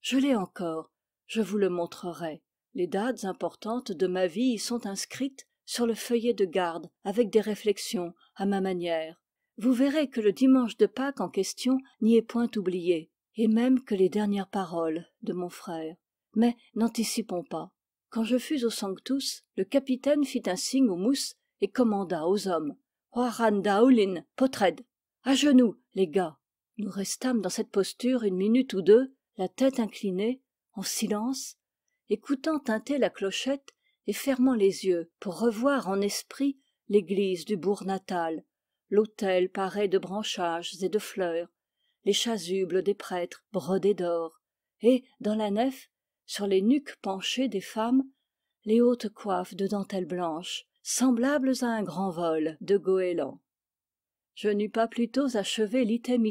je l'ai encore je vous le montrerai les dates importantes de ma vie y sont inscrites sur le feuillet de garde avec des réflexions à ma manière vous verrez que le dimanche de pâques en question n'y est point oublié et même que les dernières paroles de mon frère mais n'anticipons pas quand je fus au sanctus le capitaine fit un signe aux mousses et commanda aux hommes à genoux les gars nous restâmes dans cette posture une minute ou deux la tête inclinée en silence écoutant tinter la clochette et fermant les yeux pour revoir en esprit l'église du bourg natal l'autel paré de branchages et de fleurs les chasubles des prêtres brodés d'or et dans la nef sur les nuques penchées des femmes les hautes coiffes de dentelle blanche semblables à un grand vol de goélands je n'eus pas plutôt achevé l'item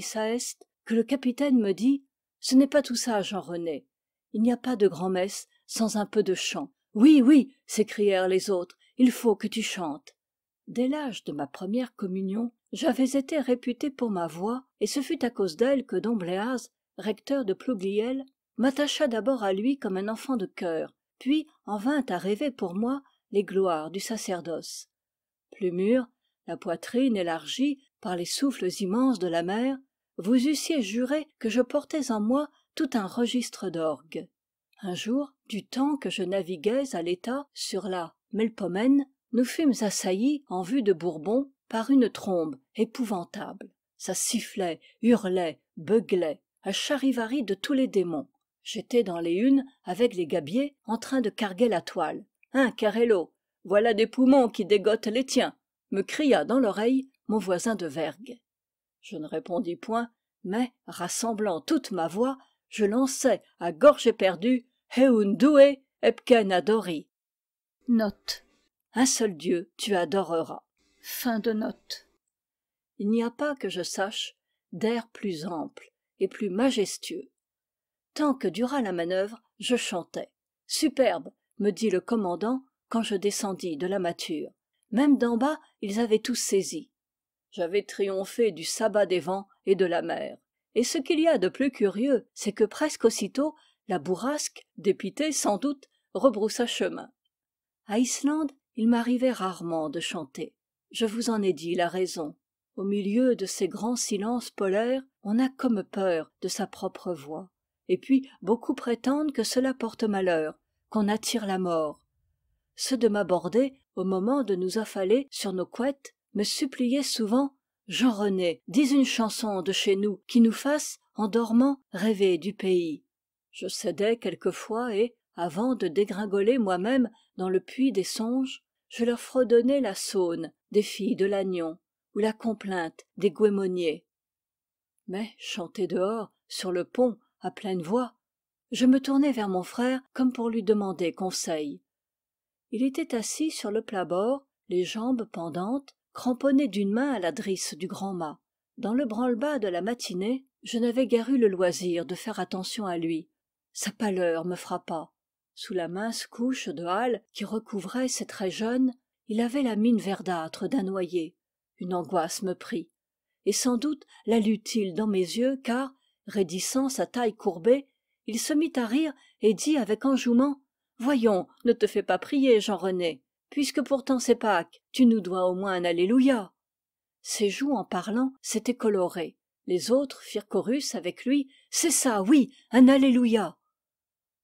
que le capitaine me dit ce n'est pas tout ça jean rené il n'y a pas de grand-messe sans un peu de chant oui oui s'écrièrent les autres il faut que tu chantes dès l'âge de ma première communion j'avais été réputé pour ma voix et ce fut à cause d'elle que dom bléaz recteur de Plougliel, m'attacha d'abord à lui comme un enfant de cœur, puis en vint à rêver pour moi les gloires du sacerdoce plus mûr la poitrine élargie par les souffles immenses de la mer vous eussiez juré que je portais en moi tout un registre d'orgue. un jour du temps que je naviguais à l'état sur la melpomène nous fûmes assaillis en vue de bourbon par une trombe épouvantable ça sifflait hurlait beuglait un charivari de tous les démons j'étais dans les unes avec les gabiers en train de carguer la toile hein carello voilà des poumons qui dégotent les tiens me cria dans l'oreille mon voisin de vergue je ne répondis point mais rassemblant toute ma voix je lançai à gorge éperdue Heundue, epken adori un seul dieu tu adoreras il n'y a pas que je sache d'air plus ample et plus majestueux tant que dura la manœuvre je chantais superbe me dit le commandant quand je descendis de la mature. même d'en bas ils avaient tout saisi j'avais triomphé du sabbat des vents et de la mer et ce qu'il y a de plus curieux c'est que presque aussitôt la bourrasque dépitée sans doute rebroussa chemin À islande il m'arrivait rarement de chanter je vous en ai dit la raison au milieu de ces grands silences polaires on a comme peur de sa propre voix et puis beaucoup prétendent que cela porte malheur qu'on attire la mort ceux de m'aborder, au moment de nous affaler sur nos couettes me suppliait souvent jean rené dis une chanson de chez nous qui nous fasse en dormant rêver du pays je cédais quelquefois et avant de dégringoler moi-même dans le puits des songes je leur fredonnais la saune des filles de lannion ou la complainte des guémoniers mais chanté dehors sur le pont à pleine voix je me tournais vers mon frère comme pour lui demander conseil il était assis sur le plat-bord les jambes pendantes cramponné d'une main à la drisse du grand mât dans le branle-bas de la matinée je n'avais guère eu le loisir de faire attention à lui sa pâleur me frappa sous la mince couche de hâle qui recouvrait ses traits jeunes il avait la mine verdâtre d'un noyé une angoisse me prit et sans doute la lut il dans mes yeux car raidissant sa taille courbée il se mit à rire et dit avec enjouement voyons ne te fais pas prier jean rené puisque pourtant c'est pâques tu nous dois au moins un alléluia ses joues en parlant s'étaient colorées les autres firent chorus avec lui c'est ça oui un alléluia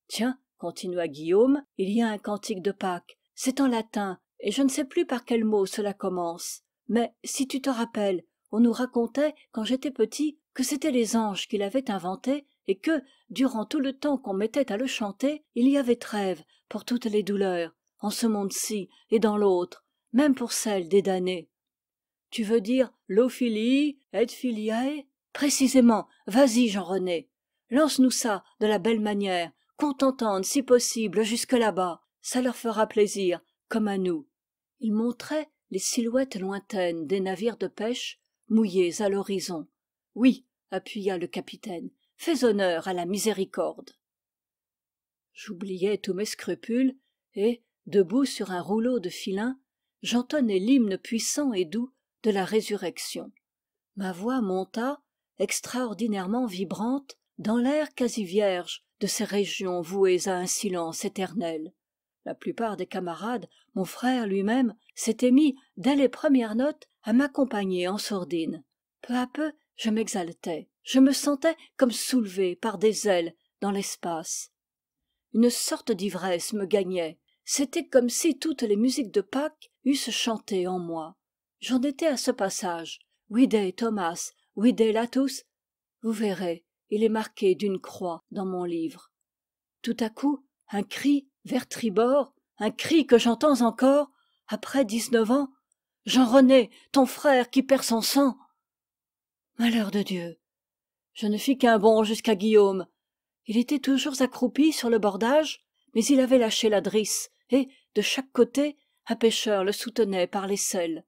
tiens continua guillaume il y a un cantique de pâques c'est en latin et je ne sais plus par quel mot cela commence mais si tu te rappelles on nous racontait quand j'étais petit que c'étaient les anges qui l'avaient inventé et que durant tout le temps qu'on mettait à le chanter il y avait trêve pour toutes les douleurs en ce monde-ci et dans l'autre même pour celle des damnés tu veux dire l'ophilie et filiae précisément vas-y jean rené lance nous ça de la belle manière qu'on t'entende si possible jusque là-bas ça leur fera plaisir comme à nous il montrait les silhouettes lointaines des navires de pêche mouillés à l'horizon oui appuya le capitaine fais honneur à la miséricorde J'oubliais tous mes scrupules et debout sur un rouleau de filin j'entonnais l'hymne puissant et doux de la résurrection ma voix monta extraordinairement vibrante dans l'air quasi vierge de ces régions vouées à un silence éternel la plupart des camarades mon frère lui-même s'étaient mis dès les premières notes à m'accompagner en sourdine peu à peu je m'exaltais je me sentais comme soulevé par des ailes dans l'espace une sorte d'ivresse me gagnait c'était comme si toutes les musiques de pâques eussent chanté en moi j'en étais à ce passage vide thomas vide latus vous verrez il est marqué d'une croix dans mon livre tout à coup un cri vers tribord un cri que j'entends encore après dix-neuf ans jean rené ton frère qui perd son sang malheur de dieu je ne fis qu'un bond jusqu'à guillaume il était toujours accroupi sur le bordage mais il avait lâché la drisse et de chaque côté un pêcheur le soutenait par l'aisselle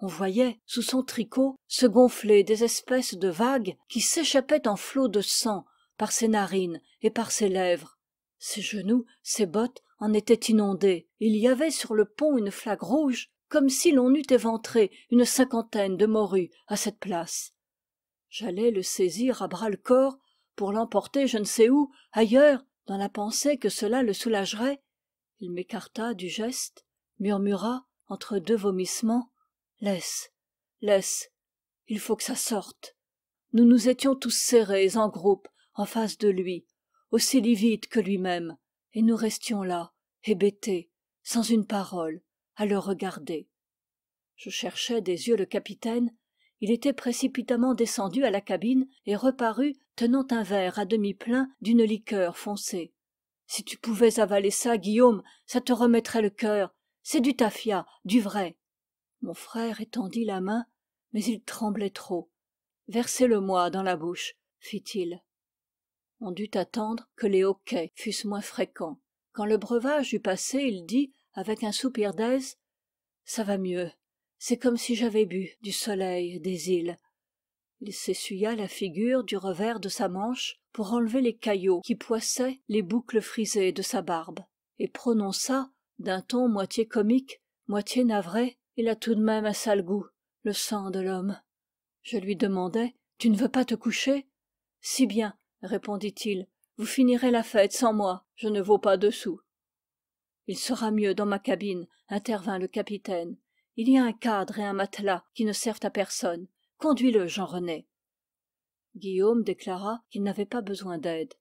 on voyait sous son tricot se gonfler des espèces de vagues qui s'échappaient en flots de sang par ses narines et par ses lèvres ses genoux ses bottes en étaient inondés il y avait sur le pont une flaque rouge comme si l'on eût éventré une cinquantaine de morues à cette place j'allais le saisir à bras-le-corps pour l'emporter je ne sais où ailleurs dans la pensée que cela le soulagerait il m'écarta du geste murmura entre deux vomissements laisse laisse il faut que ça sorte nous nous étions tous serrés en groupe en face de lui aussi livide que lui-même et nous restions là hébétés sans une parole à le regarder je cherchais des yeux le capitaine il était précipitamment descendu à la cabine et reparut tenant un verre à demi plein d'une liqueur foncée si tu pouvais avaler ça guillaume ça te remettrait le cœur c'est du tafia du vrai mon frère étendit la main mais il tremblait trop versez le moi dans la bouche fit-il on dut attendre que les hoquets fussent moins fréquents quand le breuvage eut passé il dit avec un soupir d'aise ça va mieux c'est comme si j'avais bu du soleil des îles il s'essuya la figure du revers de sa manche pour enlever les caillots qui poissaient les boucles frisées de sa barbe et prononça d'un ton moitié comique moitié navré il a tout de même un sale goût le sang de l'homme je lui demandai tu ne veux pas te coucher si bien répondit-il vous finirez la fête sans moi je ne vaux pas deux sous il sera mieux dans ma cabine intervint le capitaine il y a un cadre et un matelas qui ne servent à personne conduis le jean rené guillaume déclara qu'il n'avait pas besoin d'aide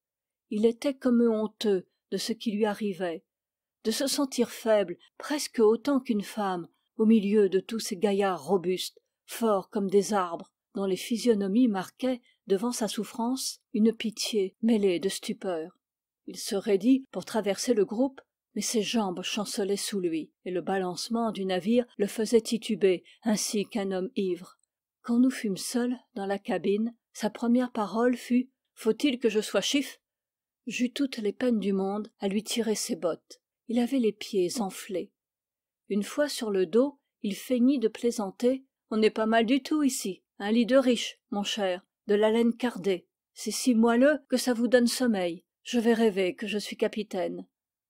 il était comme honteux de ce qui lui arrivait de se sentir faible presque autant qu'une femme au milieu de tous ces gaillards robustes forts comme des arbres dont les physionomies marquaient devant sa souffrance une pitié mêlée de stupeur il se raidit pour traverser le groupe mais ses jambes chancelaient sous lui et le balancement du navire le faisait tituber ainsi qu'un homme ivre quand nous fûmes seuls dans la cabine sa première parole fut faut-il que je sois chif j'eus toutes les peines du monde à lui tirer ses bottes il avait les pieds enflés une fois sur le dos il feignit de plaisanter on n'est pas mal du tout ici un lit de riche mon cher de la laine cardée c'est si moelleux que ça vous donne sommeil je vais rêver que je suis capitaine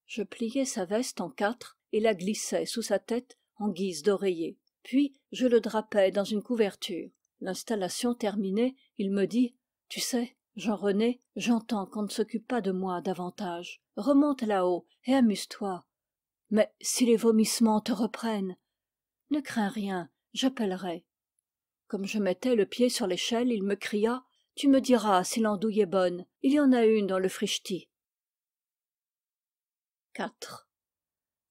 je pliai sa veste en quatre et la glissai sous sa tête en guise d'oreiller puis je le drapai dans une couverture l'installation terminée il me dit tu sais jean rené j'entends qu'on ne s'occupe pas de moi davantage remonte là-haut et amuse-toi mais si les vomissements te reprennent ne crains rien j'appellerai comme je mettais le pied sur l'échelle il me cria tu me diras si l'andouille est bonne il y en a une dans le frichti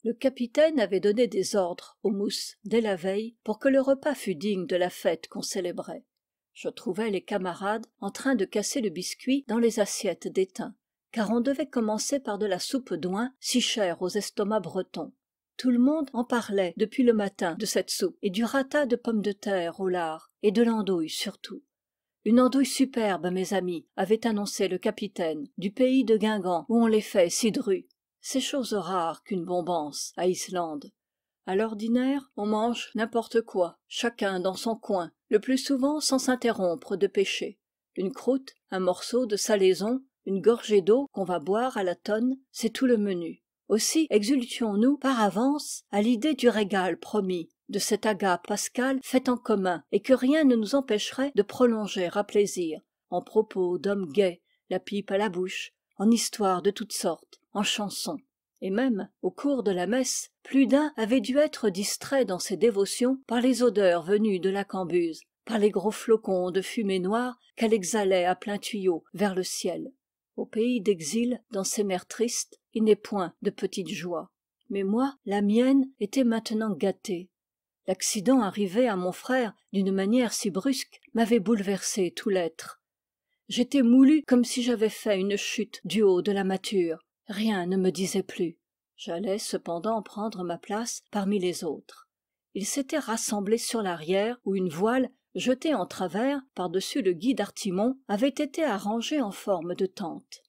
le capitaine avait donné des ordres aux mousses dès la veille pour que le repas fût digne de la fête qu'on célébrait je trouvai les camarades en train de casser le biscuit dans les assiettes d'étain car on devait commencer par de la soupe d'oing si chère aux estomacs bretons tout le monde en parlait depuis le matin de cette soupe et du rata de pommes de terre au lard et de l'andouille surtout une andouille superbe mes amis avait annoncé le capitaine du pays de guingamp où on les fait si c'est chose rare qu'une bombance à islande À l'ordinaire on mange n'importe quoi chacun dans son coin le plus souvent sans s'interrompre de pêcher une croûte un morceau de salaison une gorgée d'eau qu'on va boire à la tonne c'est tout le menu aussi exultions nous par avance à l'idée du régal promis de cet agape pascal fait en commun et que rien ne nous empêcherait de prolonger à plaisir en propos d'hommes gais la pipe à la bouche en histoires de toutes sortes en chansons et même au cours de la messe plus d'un avait dû être distrait dans ses dévotions par les odeurs venues de la cambuse par les gros flocons de fumée noire qu'elle exhalait à plein tuyau vers le ciel au pays d'exil dans ces mers tristes il n'est point de petites joies mais moi la mienne était maintenant gâtée l'accident arrivé à mon frère d'une manière si brusque m'avait bouleversé tout l'être j'étais moulu comme si j'avais fait une chute du haut de la mâture rien ne me disait plus j'allais cependant prendre ma place parmi les autres ils s'étaient rassemblés sur l'arrière où une voile jetée en travers par-dessus le guide d'artimon avait été arrangée en forme de tente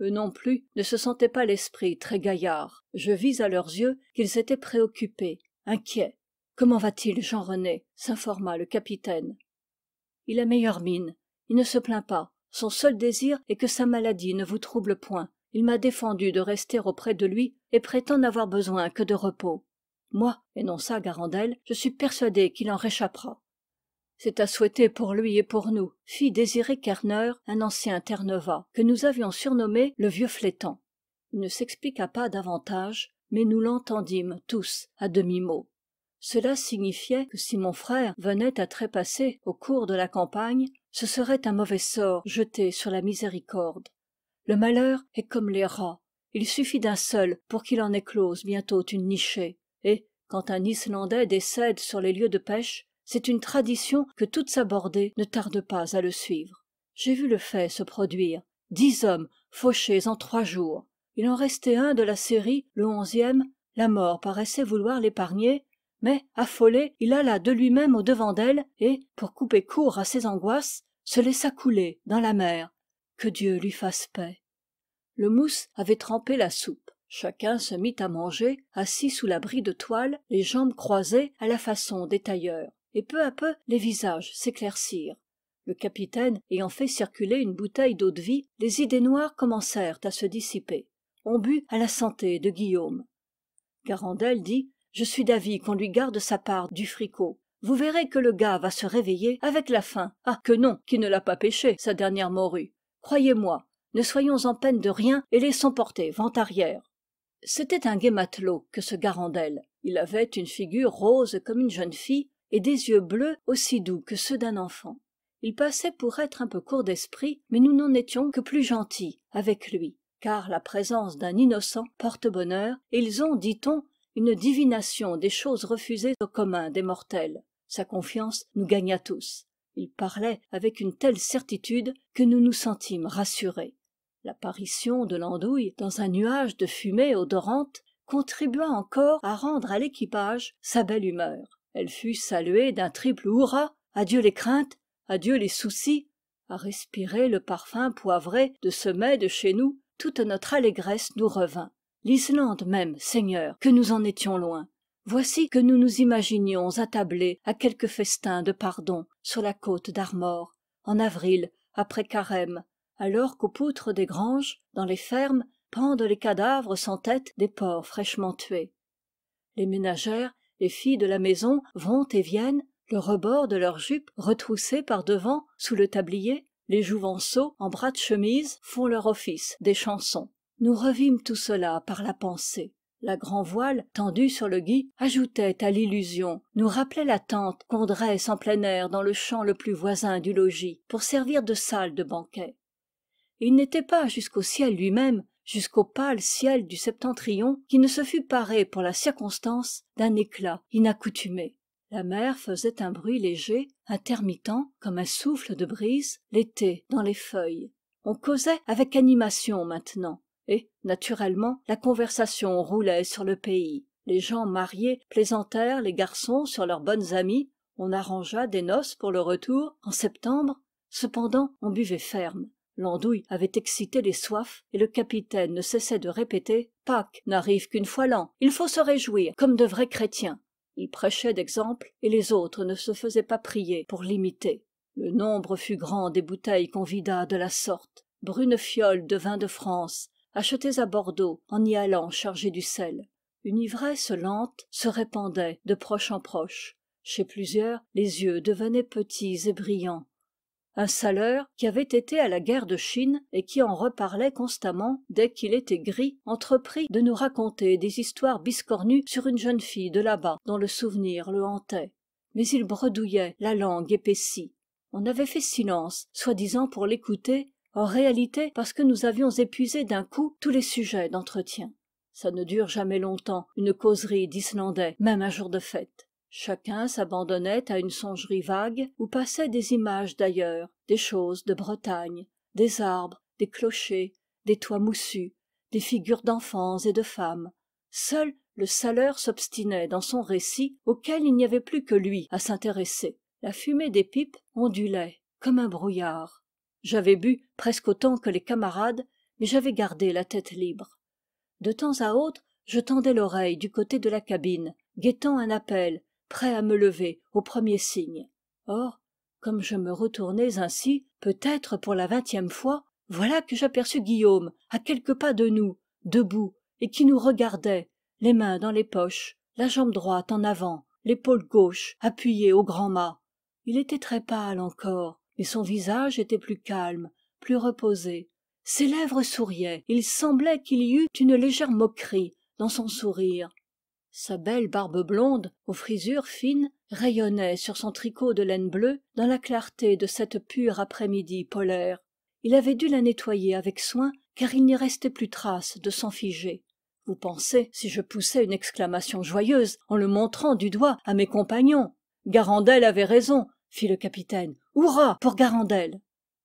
eux non plus ne se sentaient pas l'esprit très gaillard je vis à leurs yeux qu'ils étaient préoccupés inquiets comment va-t-il jean rené s'informa le capitaine il a meilleure mine il ne se plaint pas son seul désir est que sa maladie ne vous trouble point il m'a défendu de rester auprès de lui et prétend n'avoir besoin que de repos moi énonça garandel je suis persuadé qu'il en réchappera c'est à souhaiter pour lui et pour nous fit désiré kerner un ancien terre que nous avions surnommé le vieux flétan il ne s'expliqua pas davantage mais nous l'entendîmes tous à demi-mot cela signifiait que si mon frère venait à trépasser au cours de la campagne ce serait un mauvais sort jeté sur la miséricorde le malheur est comme les rats il suffit d'un seul pour qu'il en éclose bientôt une nichée et quand un islandais décède sur les lieux de pêche c'est une tradition que toute sa bordée ne tarde pas à le suivre j'ai vu le fait se produire dix hommes fauchés en trois jours il en restait un de la série le onzième la mort paraissait vouloir l'épargner mais affolé il alla de lui-même au-devant d'elle et pour couper court à ses angoisses se laissa couler dans la mer que dieu lui fasse paix le mousse avait trempé la soupe chacun se mit à manger assis sous l'abri de toile les jambes croisées à la façon des tailleurs et peu à peu les visages s'éclaircirent le capitaine ayant fait circuler une bouteille d'eau-de-vie les idées noires commencèrent à se dissiper on but à la santé de guillaume garandel dit je suis d'avis qu'on lui garde sa part du fricot vous verrez que le gars va se réveiller avec la faim ah que non Qui ne l'a pas pêché, sa dernière morue croyez-moi ne soyons en peine de rien et laissons porter vent arrière c'était un gai matelot que ce garandel il avait une figure rose comme une jeune fille et des yeux bleus aussi doux que ceux d'un enfant il passait pour être un peu court d'esprit mais nous n'en étions que plus gentils avec lui car la présence d'un innocent porte bonheur et ils ont dit-on une divination des choses refusées au commun des mortels sa confiance nous gagna tous il parlait avec une telle certitude que nous nous sentîmes rassurés l'apparition de l'andouille dans un nuage de fumée odorante contribua encore à rendre à l'équipage sa belle humeur elle fut saluée d'un triple hurrah. adieu les craintes adieu les soucis à respirer le parfum poivré de ce mets de chez nous toute notre allégresse nous revint l'islande même seigneur que nous en étions loin voici que nous nous imaginions attablés à quelque festin de pardon sur la côte d'armor en avril après carême alors qu'aux poutres des granges dans les fermes pendent les cadavres sans tête des porcs fraîchement tués les ménagères les filles de la maison vont et viennent le rebord de leurs jupes retroussé par devant sous le tablier les jouvenceaux en bras de chemise font leur office des chansons nous revîmes tout cela par la pensée la grand voile, tendue sur le gui ajoutait à l'illusion nous rappelait la tente qu'on dresse en plein air dans le champ le plus voisin du logis pour servir de salle de banquet et il n'était pas jusqu'au ciel lui-même jusqu'au pâle ciel du septentrion qui ne se fût paré pour la circonstance d'un éclat inaccoutumé la mer faisait un bruit léger intermittent comme un souffle de brise l'été dans les feuilles on causait avec animation maintenant et naturellement la conversation roulait sur le pays les gens mariés plaisantèrent les garçons sur leurs bonnes amies on arrangea des noces pour le retour en septembre cependant on buvait ferme l'andouille avait excité les soifs et le capitaine ne cessait de répéter pâques n'arrive qu'une fois l'an il faut se réjouir comme de vrais chrétiens il prêchait d'exemple et les autres ne se faisaient pas prier pour l'imiter le nombre fut grand des bouteilles qu'on vida de la sorte fiole de vin de france achetés à bordeaux en y allant charger du sel une ivresse lente se répandait de proche en proche chez plusieurs les yeux devenaient petits et brillants un saleur qui avait été à la guerre de chine et qui en reparlait constamment dès qu'il était gris entreprit de nous raconter des histoires biscornues sur une jeune fille de là-bas dont le souvenir le hantait mais il bredouillait la langue épaissie on avait fait silence soi-disant pour l'écouter en réalité parce que nous avions épuisé d'un coup tous les sujets d'entretien ça ne dure jamais longtemps une causerie d'islandais même un jour de fête chacun s'abandonnait à une songerie vague où passaient des images d'ailleurs des choses de bretagne des arbres des clochers des toits moussus des figures d'enfants et de femmes seul le saleur s'obstinait dans son récit auquel il n'y avait plus que lui à s'intéresser la fumée des pipes ondulait comme un brouillard j'avais bu presque autant que les camarades mais j'avais gardé la tête libre de temps à autre je tendais l'oreille du côté de la cabine guettant un appel prêt à me lever au premier signe or comme je me retournais ainsi peut-être pour la vingtième fois voilà que j'aperçus guillaume à quelques pas de nous debout et qui nous regardait les mains dans les poches la jambe droite en avant l'épaule gauche appuyée au grand mât il était très pâle encore mais son visage était plus calme plus reposé ses lèvres souriaient il semblait qu'il y eût une légère moquerie dans son sourire sa belle barbe blonde aux frisures fines rayonnait sur son tricot de laine bleue dans la clarté de cette pure après-midi polaire il avait dû la nettoyer avec soin car il n'y restait plus trace de sang figé vous pensez si je poussais une exclamation joyeuse en le montrant du doigt à mes compagnons garandel avait raison fit le capitaine hourra pour garandel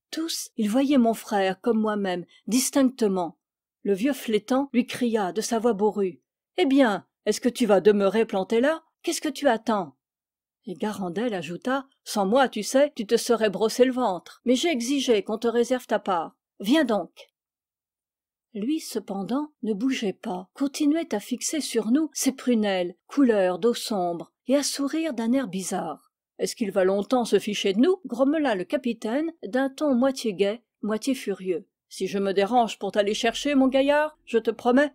tous ils voyaient mon frère comme moi-même distinctement le vieux flétan lui cria de sa voix bourrue eh bien est-ce que tu vas demeurer planté là qu'est-ce que tu attends et garandel ajouta sans moi tu sais tu te serais brossé le ventre mais j'ai exigé qu'on te réserve ta part viens donc lui cependant ne bougeait pas continuait à fixer sur nous ses prunelles couleur d'eau sombre et à sourire d'un air bizarre est-ce qu'il va longtemps se ficher de nous grommela le capitaine d'un ton moitié gai moitié furieux si je me dérange pour t'aller chercher mon gaillard je te promets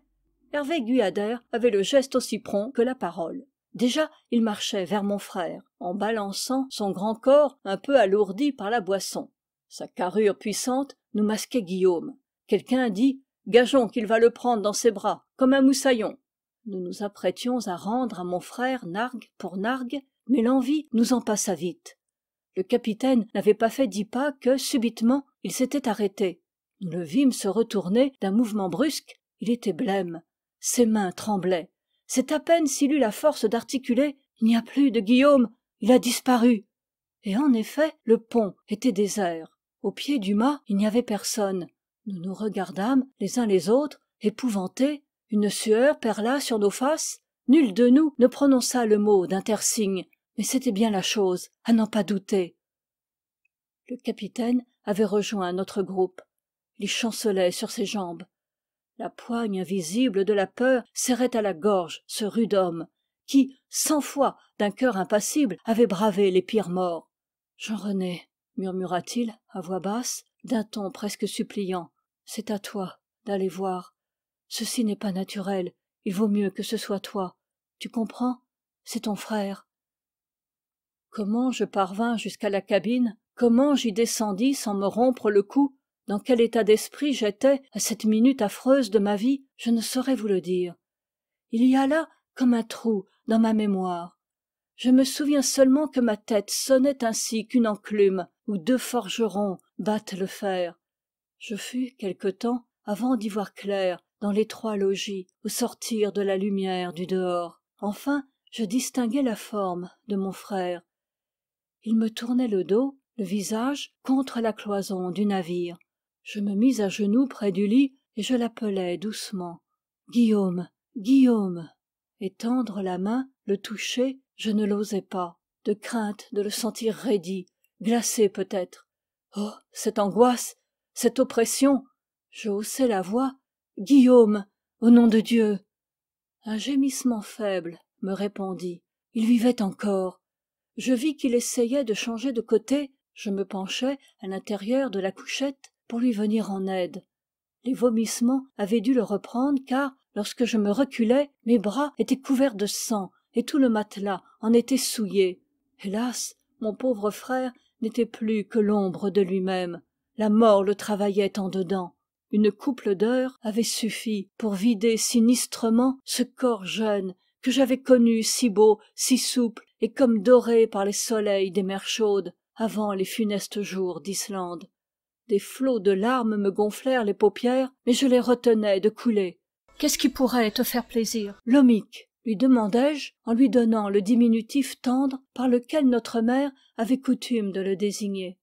hervé guyader avait le geste aussi prompt que la parole déjà il marchait vers mon frère en balançant son grand corps un peu alourdi par la boisson sa carrure puissante nous masquait guillaume quelqu'un dit gageons qu'il va le prendre dans ses bras comme un moussaillon nous nous apprêtions à rendre à mon frère nargue pour nargue mais l'envie nous en passa vite le capitaine n'avait pas fait dix pas que subitement il s'était arrêté nous le vîmes se retourner d'un mouvement brusque il était blême ses mains tremblaient c'est à peine s'il eut la force d'articuler il n'y a plus de guillaume il a disparu et en effet le pont était désert au pied du mât il n'y avait personne nous nous regardâmes les uns les autres épouvantés une sueur perla sur nos faces nul de nous ne prononça le mot mais c'était bien la chose à n'en pas douter le capitaine avait rejoint notre groupe il chancelait sur ses jambes la poigne invisible de la peur serrait à la gorge ce rude homme qui cent fois d'un cœur impassible avait bravé les pires morts jean rené murmura-t-il à voix basse d'un ton presque suppliant c'est à toi d'aller voir ceci n'est pas naturel il vaut mieux que ce soit toi tu comprends c'est ton frère comment je parvins jusqu'à la cabine comment j'y descendis sans me rompre le cou dans quel état d'esprit j'étais à cette minute affreuse de ma vie je ne saurais vous le dire il y a là comme un trou dans ma mémoire je me souviens seulement que ma tête sonnait ainsi qu'une enclume où deux forgerons battent le fer je fus quelque temps avant d'y voir clair dans l'étroit logis au sortir de la lumière du dehors enfin je distinguai la forme de mon frère il me tournait le dos le visage contre la cloison du navire je me mis à genoux près du lit et je l'appelai doucement guillaume guillaume Et tendre la main le toucher je ne l'osais pas de crainte de le sentir raidi glacé peut-être oh cette angoisse cette oppression je haussai la voix guillaume au nom de dieu un gémissement faible me répondit il vivait encore je vis qu'il essayait de changer de côté je me penchai à l'intérieur de la couchette pour lui venir en aide les vomissements avaient dû le reprendre car lorsque je me reculais, mes bras étaient couverts de sang et tout le matelas en était souillé hélas mon pauvre frère n'était plus que l'ombre de lui-même la mort le travaillait en dedans une couple d'heures avait suffi pour vider sinistrement ce corps jeune que j'avais connu si beau si souple et comme doré par les soleils des mers chaudes avant les funestes jours d'islande des flots de larmes me gonflèrent les paupières mais je les retenais de couler qu'est-ce qui pourrait te faire plaisir l'omic lui demandai-je en lui donnant le diminutif tendre par lequel notre mère avait coutume de le désigner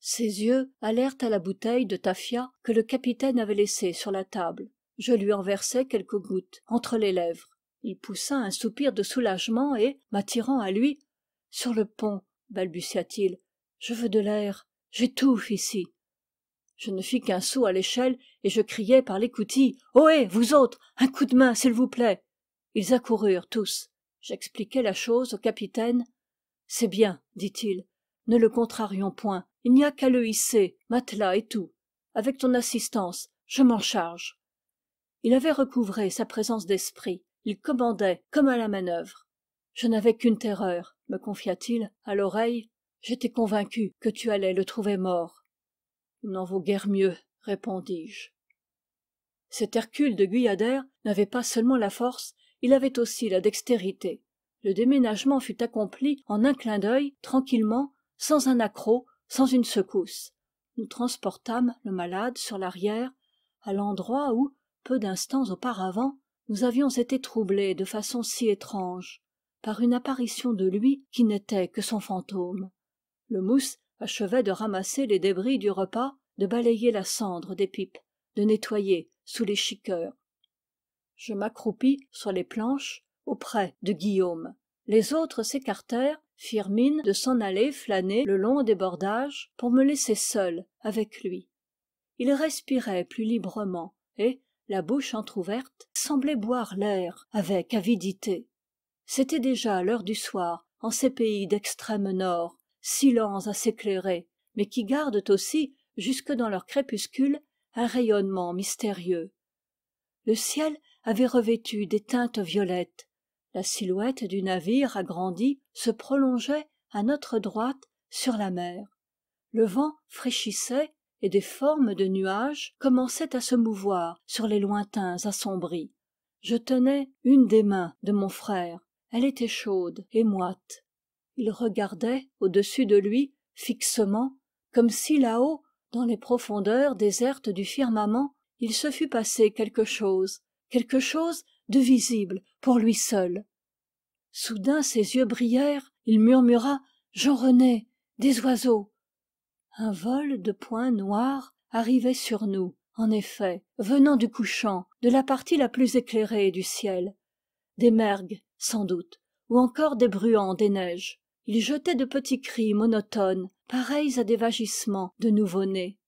ses yeux allèrent à la bouteille de tafia que le capitaine avait laissée sur la table je lui en versai quelques gouttes entre les lèvres il poussa un soupir de soulagement et m'attirant à lui sur le pont balbutia-t-il je veux de l'air j'étouffe ici je ne fis qu'un saut à l'échelle et je criai par l'écoutille ohé vous autres un coup de main s'il vous plaît ils accoururent tous j'expliquai la chose au capitaine c'est bien dit-il ne le contrarions point il n'y a qu'à le hisser matelas et tout avec ton assistance je m'en charge il avait recouvré sa présence d'esprit il commandait comme à la manœuvre je n'avais qu'une terreur me confia-t-il à l'oreille j'étais convaincu que tu allais le trouver mort il n'en vaut guère mieux répondis-je cet hercule de guyader n'avait pas seulement la force il avait aussi la dextérité le déménagement fut accompli en un clin d'œil tranquillement sans un accroc sans une secousse nous transportâmes le malade sur l'arrière à l'endroit où peu d'instants auparavant nous avions été troublés de façon si étrange par une apparition de lui qui n'était que son fantôme le mousse achevait de ramasser les débris du repas de balayer la cendre des pipes de nettoyer sous les chiqueurs je m'accroupis sur les planches auprès de guillaume les autres s'écartèrent firent mine de s'en aller flâner le long des bordages pour me laisser seul avec lui il respirait plus librement et la bouche entr'ouverte semblait boire l'air avec avidité c'était déjà l'heure du soir en ces pays d'extrême nord si lents à s'éclairer mais qui gardent aussi jusque dans leur crépuscule un rayonnement mystérieux le ciel avait revêtu des teintes violettes la silhouette du navire agrandie se prolongeait à notre droite sur la mer le vent fraîchissait et des formes de nuages commençaient à se mouvoir sur les lointains assombris je tenais une des mains de mon frère elle était chaude et moite il regardait au-dessus de lui fixement comme si là-haut dans les profondeurs désertes du firmament il se fût passé quelque chose quelque chose de visible pour lui seul soudain ses yeux brillèrent il murmura jean rené des oiseaux un vol de points noirs arrivait sur nous en effet venant du couchant de la partie la plus éclairée du ciel des mergues sans doute ou encore des bruants des neiges ils jetaient de petits cris monotones pareils à des vagissements de nouveau-nés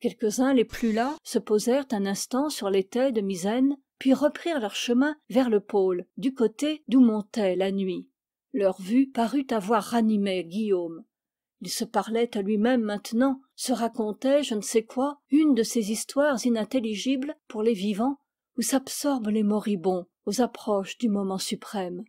quelques-uns les plus las se posèrent un instant sur l'étai de misaine puis reprirent leur chemin vers le pôle du côté d'où montait la nuit leur vue parut avoir ranimé guillaume il se parlait à lui-même maintenant se racontait je ne sais quoi une de ces histoires inintelligibles pour les vivants où s'absorbent les moribonds aux approches du moment suprême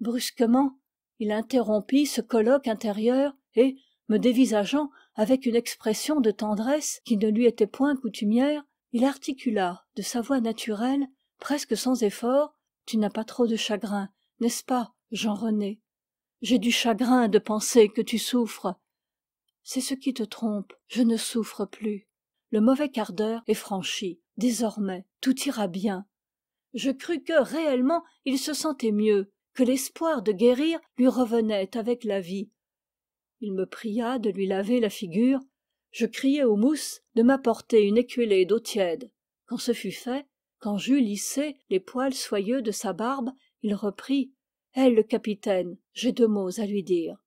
brusquement il interrompit ce colloque intérieur et me dévisageant avec une expression de tendresse qui ne lui était point coutumière il articula de sa voix naturelle presque sans effort tu n'as pas trop de chagrin n'est-ce pas jean rené j'ai du chagrin de penser que tu souffres c'est ce qui te trompe je ne souffre plus le mauvais quart d'heure est franchi désormais tout ira bien je crus que réellement il se sentait mieux que l'espoir de guérir lui revenait avec la vie il me pria de lui laver la figure je criai au mousse de m'apporter une écuellée d'eau tiède quand ce fut fait quand j'eus lissé les poils soyeux de sa barbe il reprit elle eh, le capitaine j'ai deux mots à lui dire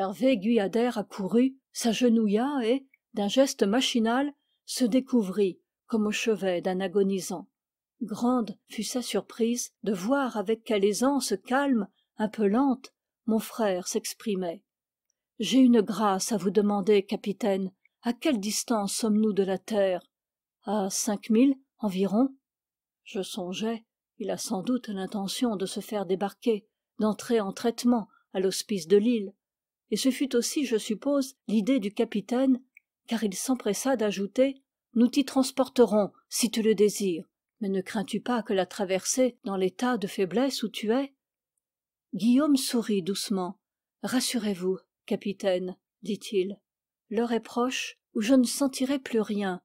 hervé guyader accourut s'agenouilla et d'un geste machinal se découvrit comme au chevet d'un agonisant grande fut sa surprise de voir avec quelle aisance calme un peu lente mon frère s'exprimait j'ai une grâce à vous demander capitaine à quelle distance sommes-nous de la terre à cinq milles environ je songeais il a sans doute l'intention de se faire débarquer d'entrer en traitement à l'hospice de l'île et ce fut aussi je suppose l'idée du capitaine car il s'empressa d'ajouter nous t'y transporterons si tu le désires mais ne crains-tu pas que la traversée dans l'état de faiblesse où tu es guillaume sourit doucement rassurez-vous capitaine dit-il l'heure est proche où je ne sentirai plus rien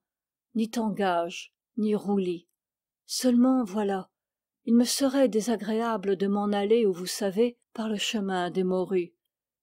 ni tangage ni roulis seulement voilà il me serait désagréable de m'en aller où vous savez par le chemin des morues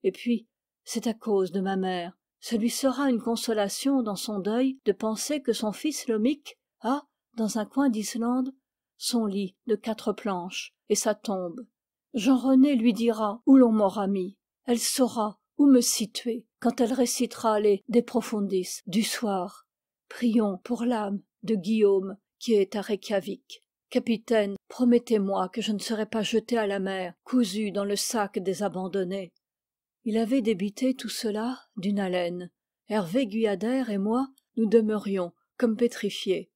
et puis c'est à cause de ma mère ce lui sera une consolation dans son deuil de penser que son fils Lomique a dans un coin d'islande son lit de quatre planches et sa tombe jean rené lui dira où l'on m'aura mis elle saura où me situer quand elle récitera les de profundis du soir prions pour l'âme de guillaume qui est à reykjavik capitaine promettez-moi que je ne serai pas jeté à la mer cousu dans le sac des abandonnés il avait débité tout cela d'une haleine hervé guyader et moi nous demeurions comme pétrifiés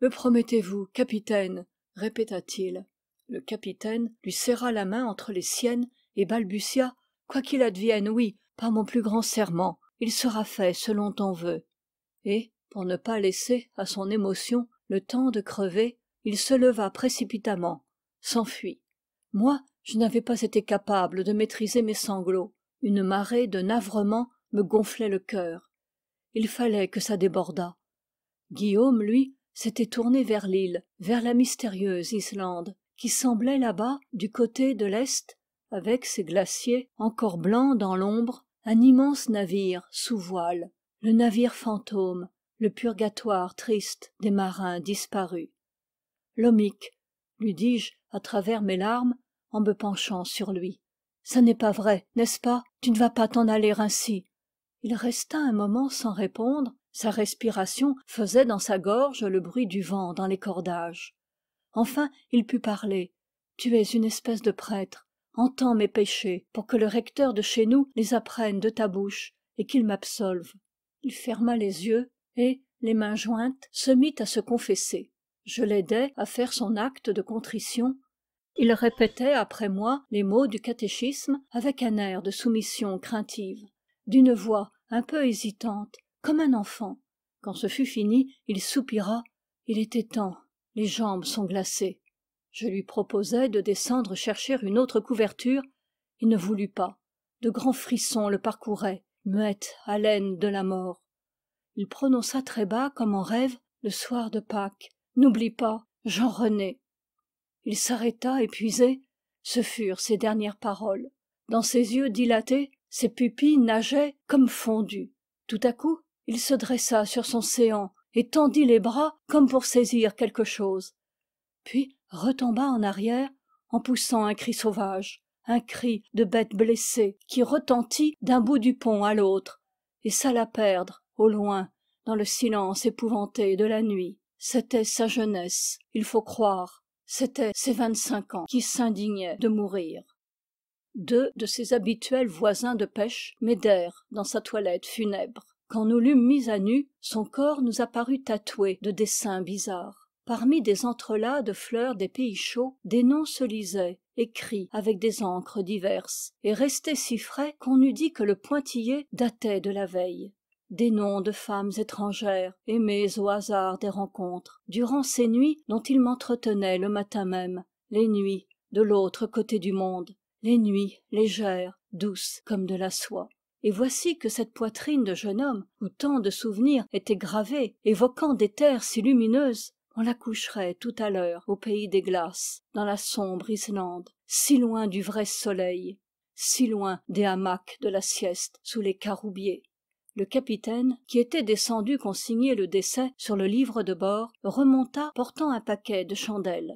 me promettez-vous capitaine répéta-t-il le capitaine lui serra la main entre les siennes et balbutia quoi qu'il advienne oui par mon plus grand serment il sera fait selon ton vœu et pour ne pas laisser à son émotion le temps de crever il se leva précipitamment s'enfuit moi je n'avais pas été capable de maîtriser mes sanglots une marée de navrement me gonflait le cœur il fallait que ça débordât guillaume lui s'était tourné vers l'île vers la mystérieuse islande qui semblait là-bas du côté de l'est avec ses glaciers encore blancs dans l'ombre un immense navire sous voile le navire fantôme le purgatoire triste des marins disparus L'omic, lui dis-je à travers mes larmes en me penchant sur lui ce n'est pas vrai n'est-ce pas tu ne vas pas t'en aller ainsi il resta un moment sans répondre sa respiration faisait dans sa gorge le bruit du vent dans les cordages enfin il put parler tu es une espèce de prêtre entends mes péchés pour que le recteur de chez nous les apprenne de ta bouche et qu'il m'absolve il ferma les yeux et les mains jointes se mit à se confesser je l'aidai à faire son acte de contrition il répétait après moi les mots du catéchisme avec un air de soumission craintive d'une voix un peu hésitante comme un enfant quand ce fut fini il soupira il était temps les jambes sont glacées je lui proposai de descendre chercher une autre couverture il ne voulut pas de grands frissons le parcouraient muette haleine de la mort il prononça très bas comme en rêve le soir de pâques n'oublie pas jean rené il s'arrêta épuisé ce furent ses dernières paroles dans ses yeux dilatés ses pupilles nageaient comme fondues tout à coup il se dressa sur son séant et tendit les bras comme pour saisir quelque chose puis retomba en arrière en poussant un cri sauvage un cri de bête blessée qui retentit d'un bout du pont à l'autre et s'alla perdre au loin dans le silence épouvanté de la nuit c'était sa jeunesse il faut croire c'étaient ses vingt-cinq ans qui s'indignaient de mourir deux de ses habituels voisins de pêche m'aidèrent dans sa toilette funèbre quand nous l'eûmes mis à nu son corps nous apparut tatoué de dessins bizarres parmi des entrelacs de fleurs des pays chauds des noms se lisaient écrits avec des encres diverses et restaient si frais qu'on eût dit que le pointillé datait de la veille des noms de femmes étrangères aimées au hasard des rencontres durant ces nuits dont il m'entretenait le matin même les nuits de l'autre côté du monde les nuits légères douces comme de la soie et voici que cette poitrine de jeune homme où tant de souvenirs étaient gravés évoquant des terres si lumineuses on la coucherait tout à l'heure au pays des glaces dans la sombre islande si loin du vrai soleil si loin des hamacs de la sieste sous les caroubiers le capitaine qui était descendu consigner le décès sur le livre de bord remonta portant un paquet de chandelles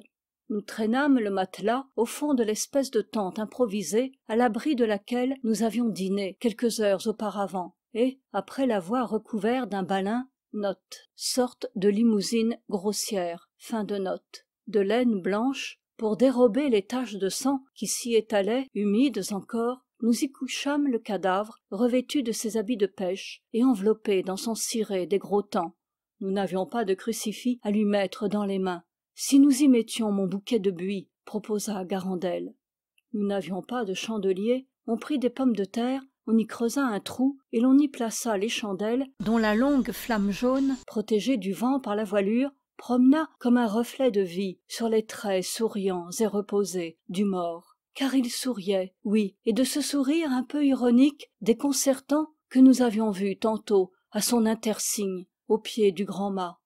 nous traînâmes le matelas au fond de l'espèce de tente improvisée à l'abri de laquelle nous avions dîné quelques heures auparavant et après l'avoir recouvert d'un balin de laine blanche pour dérober les taches de sang qui s'y étalaient humides encore nous y couchâmes le cadavre revêtu de ses habits de pêche et enveloppé dans son ciré des gros temps nous n'avions pas de crucifix à lui mettre dans les mains si nous y mettions mon bouquet de buis proposa garandel nous n'avions pas de chandelier on prit des pommes de terre on y creusa un trou et l'on y plaça les chandelles dont la longue flamme jaune protégée du vent par la voilure promena comme un reflet de vie sur les traits souriants et reposés du mort car il souriait oui et de ce sourire un peu ironique déconcertant que nous avions vu tantôt à son intersigne au pied du grand mât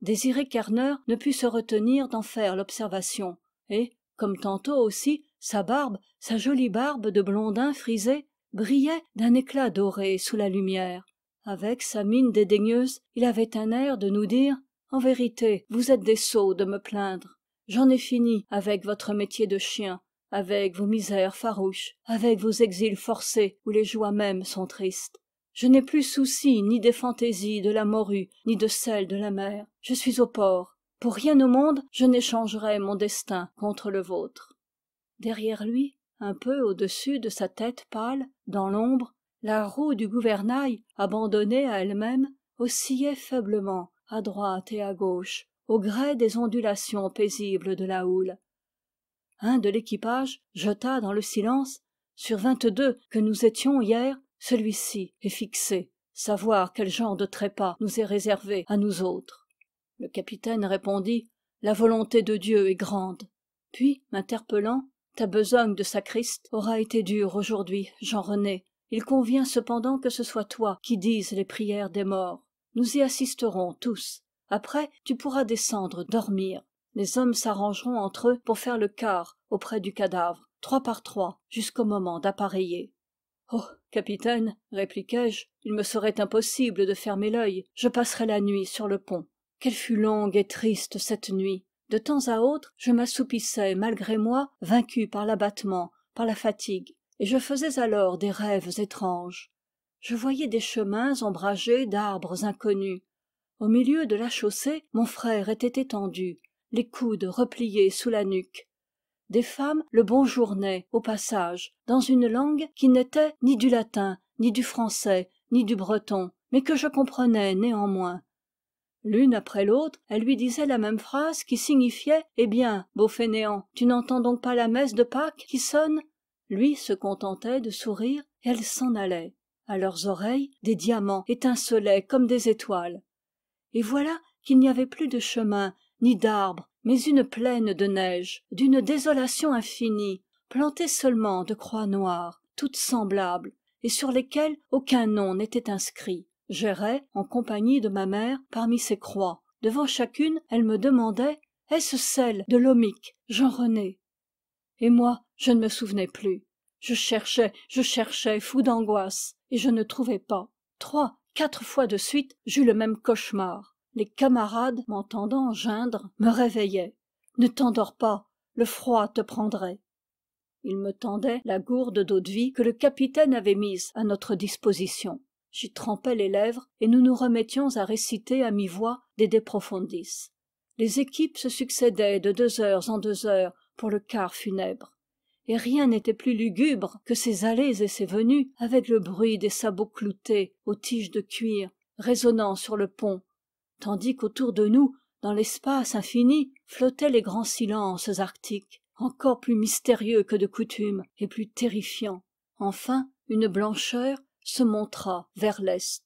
désiré Kerner ne put se retenir d'en faire l'observation et comme tantôt aussi sa barbe sa jolie barbe de blondin frisé brillait d'un éclat doré sous la lumière avec sa mine dédaigneuse il avait un air de nous dire en vérité vous êtes des sots de me plaindre j'en ai fini avec votre métier de chien avec vos misères farouches avec vos exils forcés où les joies mêmes sont tristes je n'ai plus souci ni des fantaisies de la morue ni de celles de la mer je suis au port pour rien au monde je n'échangerai mon destin contre le vôtre derrière lui un peu au-dessus de sa tête pâle dans l'ombre la roue du gouvernail abandonnée à elle-même oscillait faiblement à droite et à gauche au gré des ondulations paisibles de la houle un de l'équipage jeta dans le silence sur vingt-deux que nous étions hier celui-ci est fixé savoir quel genre de trépas nous est réservé à nous autres le capitaine répondit la volonté de dieu est grande puis m'interpellant ta besogne de sacriste aura été dure aujourd'hui jean rené il convient cependant que ce soit toi qui dises les prières des morts nous y assisterons tous après tu pourras descendre dormir les hommes s'arrangeront entre eux pour faire le quart auprès du cadavre trois par trois jusqu'au moment d'appareiller oh capitaine répliquai-je il me serait impossible de fermer l'œil je passerai la nuit sur le pont qu'elle fut longue et triste cette nuit de temps à autre je m'assoupissais malgré moi vaincu par l'abattement par la fatigue et je faisais alors des rêves étranges je voyais des chemins ombragés d'arbres inconnus au milieu de la chaussée mon frère était étendu les coudes repliés sous la nuque des femmes le bonjournaient au passage dans une langue qui n'était ni du latin ni du français ni du breton mais que je comprenais néanmoins l'une après l'autre elle lui disait la même phrase qui signifiait eh bien beau fainéant tu n'entends donc pas la messe de pâques qui sonne lui se contentait de sourire et elles s'en allait à leurs oreilles des diamants étincelaient comme des étoiles et voilà qu'il n'y avait plus de chemin ni d'arbres mais une plaine de neige d'une désolation infinie plantée seulement de croix noires toutes semblables et sur lesquelles aucun nom n'était inscrit j'errais en compagnie de ma mère parmi ces croix devant chacune elle me demandait est-ce celle de Lomic, jean rené et moi je ne me souvenais plus je cherchais je cherchais fou d'angoisse et je ne trouvais pas trois quatre fois de suite j'eus le même cauchemar les camarades m'entendant geindre me réveillaient ne t'endors pas le froid te prendrait ils me tendaient la gourde d'eau-de-vie que le capitaine avait mise à notre disposition j'y trempais les lèvres et nous nous remettions à réciter à mi-voix des de les équipes se succédaient de deux heures en deux heures pour le quart funèbre et rien n'était plus lugubre que ces allées et ces venues avec le bruit des sabots cloutés aux tiges de cuir résonnant sur le pont tandis qu'autour de nous dans l'espace infini flottaient les grands silences arctiques encore plus mystérieux que de coutume et plus terrifiants enfin une blancheur se montra vers l'est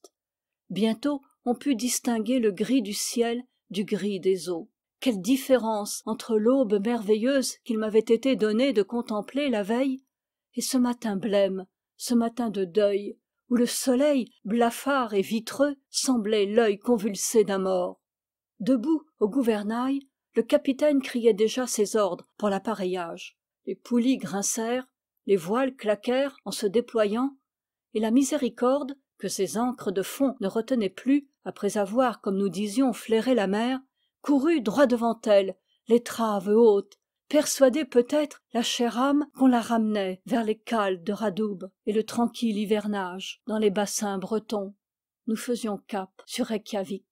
bientôt on put distinguer le gris du ciel du gris des eaux quelle différence entre l'aube merveilleuse qu'il m'avait été donné de contempler la veille et ce matin blême ce matin de deuil où le soleil blafard et vitreux semblait l'œil convulsé d'un mort debout au gouvernail le capitaine criait déjà ses ordres pour l'appareillage les poulies grincèrent les voiles claquèrent en se déployant et la miséricorde que ses ancres de fond ne retenaient plus après avoir comme nous disions flairé la mer courut droit devant elle l'étrave haute persuadait peut-être la chère âme qu'on la ramenait vers les cales de radoub et le tranquille hivernage dans les bassins bretons nous faisions cap sur V.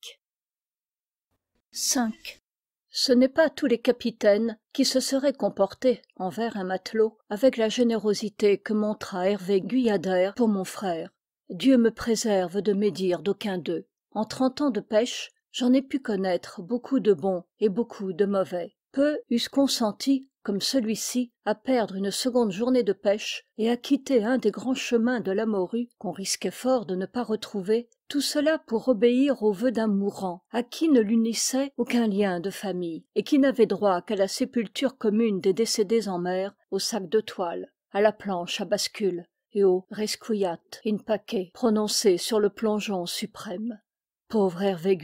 ce n'est pas tous les capitaines qui se seraient comportés envers un matelot avec la générosité que montra hervé guyader pour mon frère dieu me préserve de médire d'aucun d'eux en trente ans de pêche j'en ai pu connaître beaucoup de bons et beaucoup de mauvais peu eussent consenti comme celui-ci à perdre une seconde journée de pêche et à quitter un des grands chemins de la morue qu'on risquait fort de ne pas retrouver tout cela pour obéir aux vœux d'un mourant à qui ne l'unissait aucun lien de famille et qui n'avait droit qu'à la sépulture commune des décédés en mer au sac de toile à la planche à bascule et au resquiat in pace prononcé sur le plongeon suprême pauvre hervé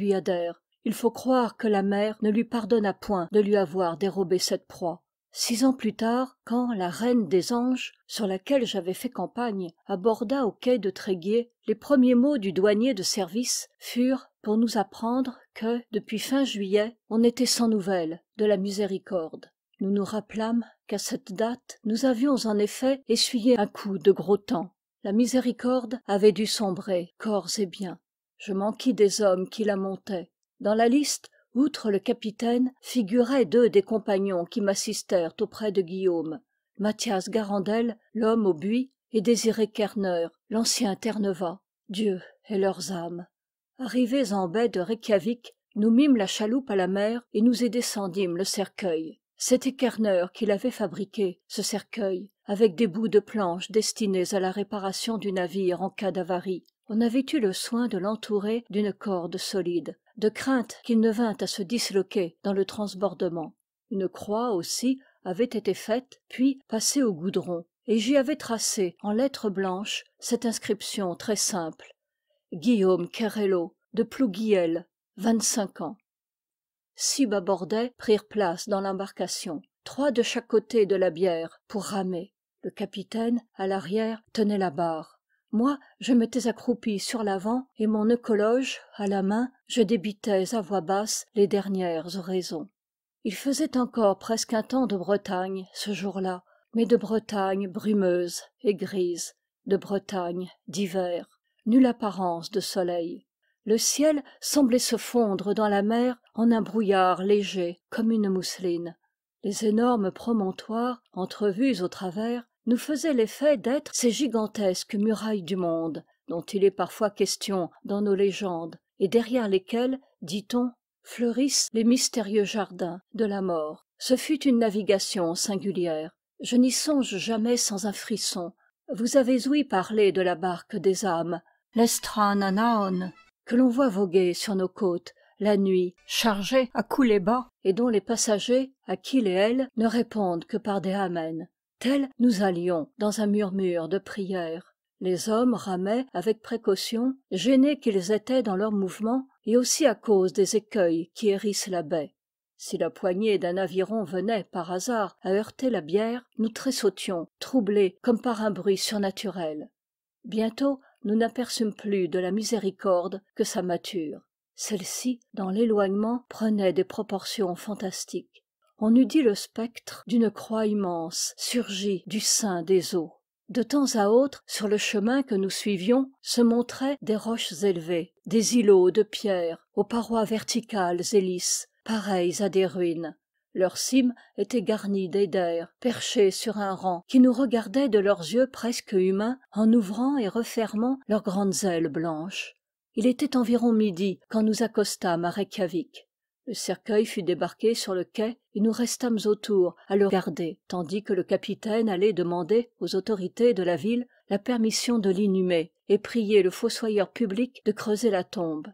il faut croire que la mère ne lui pardonna point de lui avoir dérobé cette proie six ans plus tard quand la reine des anges sur laquelle j'avais fait campagne aborda au quai de tréguier les premiers mots du douanier de service furent pour nous apprendre que depuis fin juillet on était sans nouvelles de la miséricorde nous nous rappelâmes qu'à cette date nous avions en effet essuyé un coup de gros temps la miséricorde avait dû sombrer corps et biens je manquis des hommes qui la montaient dans la liste outre le capitaine figuraient deux des compagnons qui m'assistèrent auprès de guillaume mathias garandel l'homme au buis et désiré kerner l'ancien terneva dieu et leurs âmes arrivés en baie de Reykjavik, nous mîmes la chaloupe à la mer et nous y descendîmes le cercueil c'était kerner qui l'avait fabriqué ce cercueil avec des bouts de planches destinés à la réparation du navire en cas d'avarie on avait eu le soin de l'entourer d'une corde solide de crainte qu'il ne vînt à se disloquer dans le transbordement une croix aussi avait été faite puis passée au goudron et j'y avais tracé en lettres blanches cette inscription très simple guillaume Querello, de plouguiel vingt-cinq ans six bâbordais prirent place dans l'embarcation trois de chaque côté de la bière pour ramer le capitaine à l'arrière tenait la barre moi je m'étais accroupi sur l'avant et mon écologe à la main je débitais à voix basse les dernières oraisons il faisait encore presque un temps de bretagne ce jour-là mais de bretagne brumeuse et grise de bretagne d'hiver nulle apparence de soleil le ciel semblait se fondre dans la mer en un brouillard léger comme une mousseline les énormes promontoires entrevus au travers nous faisait l'effet d'être ces gigantesques murailles du monde dont il est parfois question dans nos légendes et derrière lesquelles dit-on fleurissent les mystérieux jardins de la mort ce fut une navigation singulière je n'y songe jamais sans un frisson vous avez ouï parler de la barque des âmes lestrananaon que l'on voit voguer sur nos côtes la nuit chargée à couler bas et dont les passagers à qui les elle ne répondent que par des amens nous allions dans un murmure de prière les hommes ramaient avec précaution gênés qu'ils étaient dans leurs mouvements et aussi à cause des écueils qui hérissent la baie si la poignée d'un aviron venait par hasard à heurter la bière nous tressautions troublés comme par un bruit surnaturel bientôt nous n'aperçûmes plus de la miséricorde que sa mâture celle-ci dans l'éloignement prenait des proportions fantastiques on eût dit le spectre d'une croix immense surgie du sein des eaux de temps à autre sur le chemin que nous suivions se montraient des roches élevées des îlots de pierre aux parois verticales et lisses pareilles à des ruines leurs cimes étaient garnies d'édères, perchés sur un rang qui nous regardaient de leurs yeux presque humains en ouvrant et refermant leurs grandes ailes blanches il était environ midi quand nous accostâmes à le cercueil fut débarqué sur le quai et nous restâmes autour à le garder tandis que le capitaine allait demander aux autorités de la ville la permission de l'inhumer et prier le fossoyeur public de creuser la tombe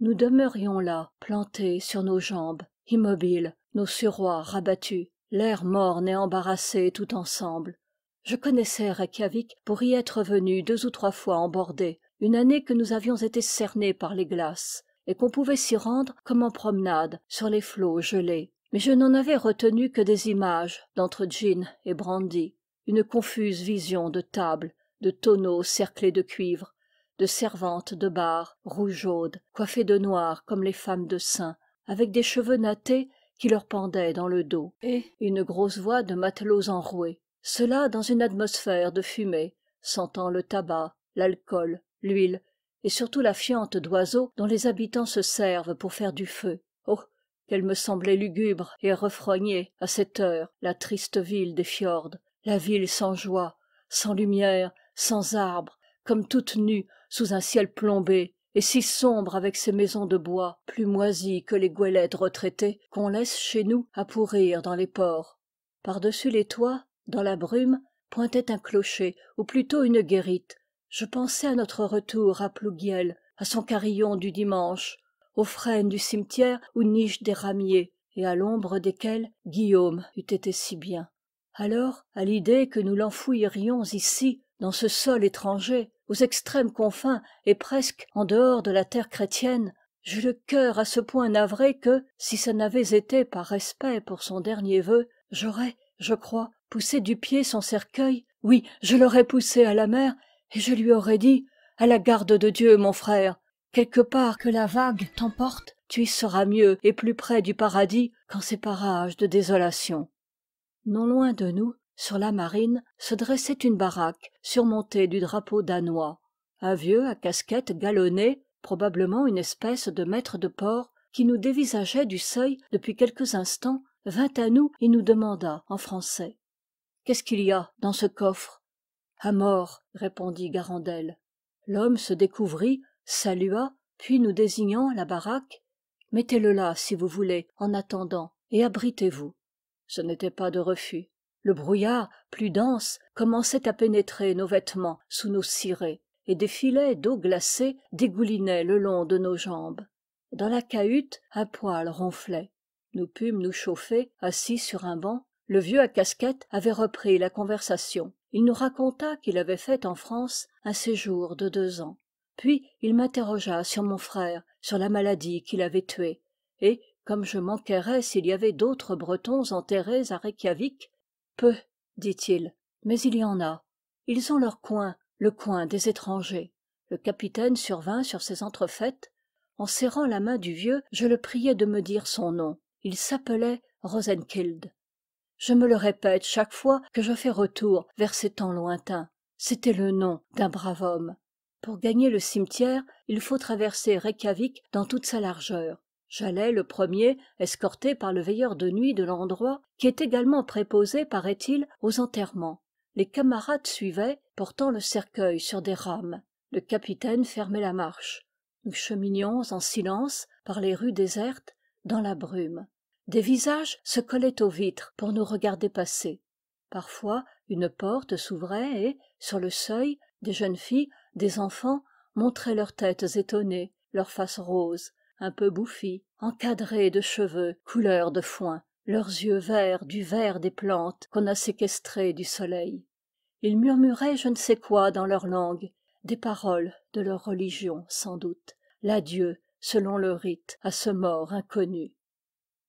nous demeurions là plantés sur nos jambes immobiles nos suroîts rabattus l'air morne et embarrassé tout ensemble je connaissais Reykjavik pour y être venu deux ou trois fois en bordée une année que nous avions été cernés par les glaces et qu'on pouvait s'y rendre comme en promenade sur les flots gelés mais je n'en avais retenu que des images d'entre gin et brandy une confuse vision de tables de tonneaux cerclés de cuivre de servantes de bar rougeaudes coiffées de noir comme les femmes de saint avec des cheveux nattés qui leur pendaient dans le dos et une grosse voix de matelots enroués cela dans une atmosphère de fumée sentant le tabac l'alcool l'huile et surtout la fiente d'oiseaux dont les habitants se servent pour faire du feu oh qu'elle me semblait lugubre et refrognée à cette heure la triste ville des fjords, la ville sans joie sans lumière sans arbres comme toute nue sous un ciel plombé et si sombre avec ses maisons de bois plus moisies que les goélettes retraitées qu'on laisse chez nous à pourrir dans les ports par-dessus les toits dans la brume pointait un clocher ou plutôt une guérite je pensais à notre retour à plouguiel à son carillon du dimanche aux frênes du cimetière où nichent des ramiers et à l'ombre desquels guillaume eût été si bien alors à l'idée que nous l'enfouirions ici dans ce sol étranger aux extrêmes confins et presque en dehors de la terre chrétienne j'eus le cœur à ce point navré que si ça n'avait été par respect pour son dernier vœu j'aurais je crois poussé du pied son cercueil oui je l'aurais poussé à la mer et je lui aurais dit à la garde de dieu mon frère quelque part que la vague t'emporte tu y seras mieux et plus près du paradis qu'en ces parages de désolation non loin de nous sur la marine se dressait une baraque surmontée du drapeau danois un vieux à casquette galonnée probablement une espèce de maître de port qui nous dévisageait du seuil depuis quelques instants vint à nous et nous demanda en français qu'est-ce qu'il y a dans ce coffre « À mort répondit garandel l'homme se découvrit salua puis nous désignant la baraque mettez le là si vous voulez en attendant et abritez vous ce n'était pas de refus le brouillard plus dense commençait à pénétrer nos vêtements sous nos cirés et des filets d'eau glacée dégoulinaient le long de nos jambes dans la cahute un poêle ronflait nous pûmes nous chauffer assis sur un banc le vieux à casquette avait repris la conversation il nous raconta qu'il avait fait en france un séjour de deux ans puis il m'interrogea sur mon frère sur la maladie qui l'avait tué et comme je manquerais s'il y avait d'autres bretons enterrés à Reykjavik, peu dit-il mais il y en a ils ont leur coin le coin des étrangers le capitaine survint sur ces entrefaites en serrant la main du vieux je le priai de me dire son nom il s'appelait je me le répète chaque fois que je fais retour vers ces temps lointains c'était le nom d'un brave homme pour gagner le cimetière il faut traverser Reykjavik dans toute sa largeur j'allais le premier escorté par le veilleur de nuit de l'endroit qui est également préposé paraît-il aux enterrements les camarades suivaient portant le cercueil sur des rames le capitaine fermait la marche nous cheminions en silence par les rues désertes dans la brume des visages se collaient aux vitres pour nous regarder passer parfois une porte s'ouvrait et sur le seuil des jeunes filles des enfants montraient leurs têtes étonnées leurs faces roses un peu bouffies encadrées de cheveux couleur de foin leurs yeux verts du vert des plantes qu'on a séquestrées du soleil ils murmuraient je ne sais quoi dans leur langue des paroles de leur religion sans doute l'adieu selon le rite à ce mort inconnu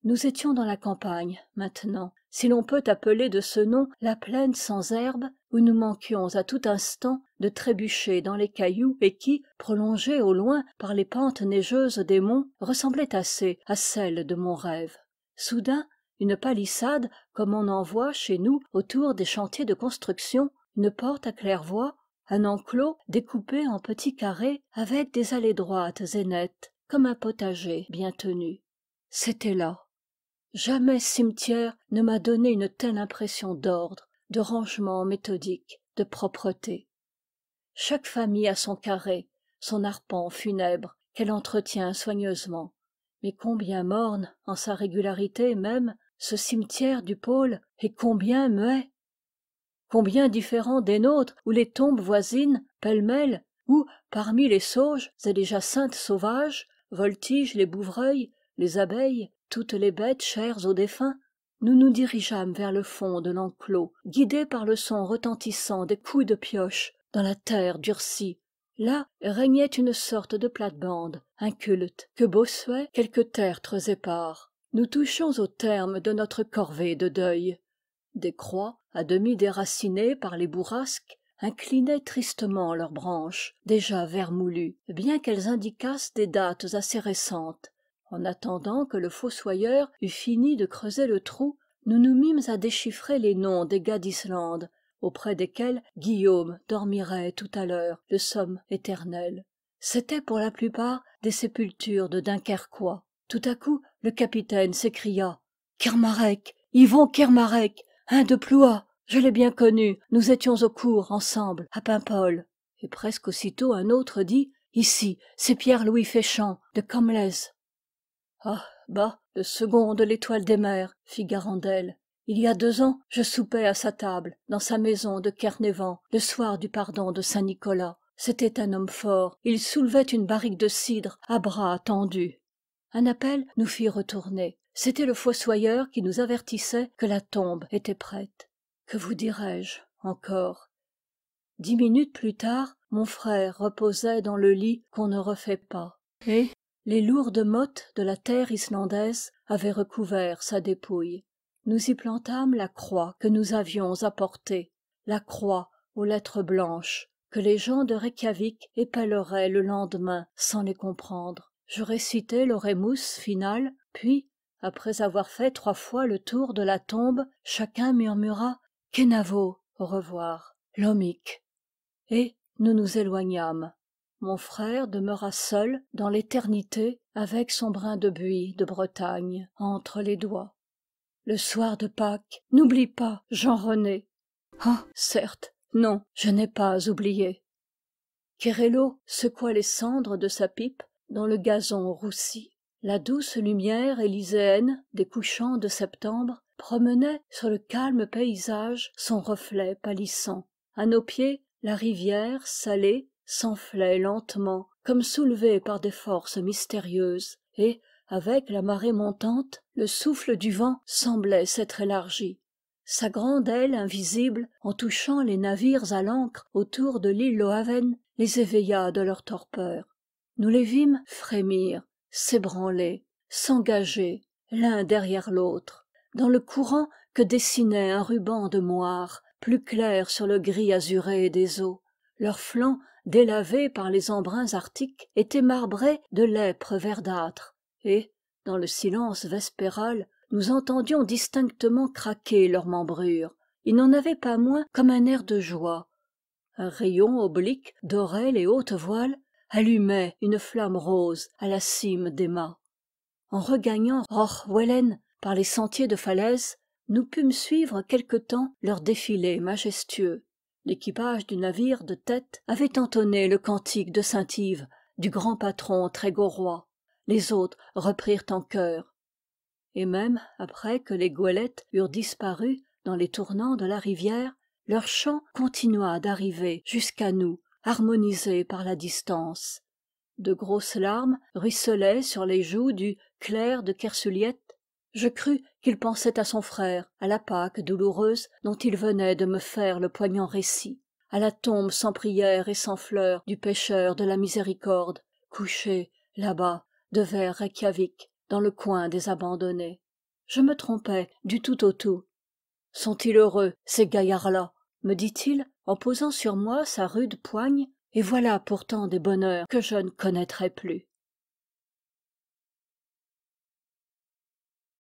nous étions dans la campagne maintenant si l'on peut appeler de ce nom la plaine sans herbe où nous manquions à tout instant de trébucher dans les cailloux et qui prolongée au loin par les pentes neigeuses des monts ressemblait assez à celle de mon rêve soudain une palissade comme on en voit chez nous autour des chantiers de construction une porte à claire-voie un enclos découpé en petits carrés avec des allées droites et nettes comme un potager bien tenu c'était là jamais cimetière ne m'a donné une telle impression d'ordre de rangement méthodique de propreté chaque famille a son carré son arpent funèbre qu'elle entretient soigneusement mais combien morne en sa régularité même ce cimetière du pôle et combien muet combien différent des nôtres où les tombes voisines pêle-mêle où parmi les sauges et les jacinthes sauvages voltigent les bouvreuils les abeilles toutes les bêtes chères aux défunts nous nous dirigeâmes vers le fond de l'enclos guidés par le son retentissant des coups de pioche dans la terre durcie là régnait une sorte de plate-bande inculte que bossuaient quelques tertres épars nous touchions au terme de notre corvée de deuil des croix à demi déracinées par les bourrasques inclinaient tristement leurs branches déjà vermoulues bien qu'elles indiquassent des dates assez récentes en attendant que le fossoyeur eût fini de creuser le trou nous nous mîmes à déchiffrer les noms des gars d'islande auprès desquels guillaume dormirait tout à l'heure le somme éternel c'étaient pour la plupart des sépultures de dunkerquois tout à coup le capitaine s'écria kermarec yvon kermarec un de ploua je l'ai bien connu nous étions au cours ensemble à paimpol et presque aussitôt un autre dit ici c'est pierre louis féchamp de ah, bah le second de l'étoile des mers fit garandel il y a deux ans je soupais à sa table dans sa maison de Kernévan, le soir du pardon de saint-nicolas c'était un homme fort il soulevait une barrique de cidre à bras tendus un appel nous fit retourner c'était le fossoyeur qui nous avertissait que la tombe était prête que vous dirai-je encore dix minutes plus tard mon frère reposait dans le lit qu'on ne refait pas et les lourdes mottes de la terre islandaise avaient recouvert sa dépouille nous y plantâmes la croix que nous avions apportée la croix aux lettres blanches que les gens de reykjavik épelleraient le lendemain sans les comprendre je récitai l'orémus final puis après avoir fait trois fois le tour de la tombe chacun murmura kenavo au revoir lomik et nous nous éloignâmes mon frère demeura seul dans l'éternité avec son brin de buis de bretagne entre les doigts le soir de pâques n'oublie pas jean rené ah certes non je n'ai pas oublié kerello secoua les cendres de sa pipe dans le gazon roussi la douce lumière élyséenne des couchants de septembre promenait sur le calme paysage son reflet pâlissant à nos pieds la rivière salée s'enflait lentement comme soulevés par des forces mystérieuses et avec la marée montante le souffle du vent semblait s'être élargi sa grande aile invisible en touchant les navires à l'ancre autour de l'île loaven les éveilla de leur torpeur nous les vîmes frémir s'ébranler s'engager l'un derrière l'autre dans le courant que dessinait un ruban de moire plus clair sur le gris azuré des eaux leurs flancs délavés par les embruns arctiques étaient marbrés de lèpre verdâtre et dans le silence vespéral nous entendions distinctement craquer leurs membrures ils n'en avaient pas moins comme un air de joie un rayon oblique dorait les hautes voiles allumait une flamme rose à la cime des mâts en regagnant rochwellen par les sentiers de falaise nous pûmes suivre quelque temps leur défilé majestueux l'équipage du navire de tête avait entonné le cantique de saint yves du grand patron trégorois les autres reprirent en chœur et même après que les goélettes eurent disparu dans les tournants de la rivière leur chant continua d'arriver jusqu'à nous harmonisé par la distance de grosses larmes ruisselaient sur les joues du clerc de je crus qu'il pensait à son frère à la pâque douloureuse dont il venait de me faire le poignant récit à la tombe sans prière et sans fleurs du pêcheur de la miséricorde couché là-bas de devers Reykjavik, dans le coin des abandonnés je me trompais du tout au tout sont-ils heureux ces gaillards là me dit-il en posant sur moi sa rude poigne et voilà pourtant des bonheurs que je ne connaîtrai plus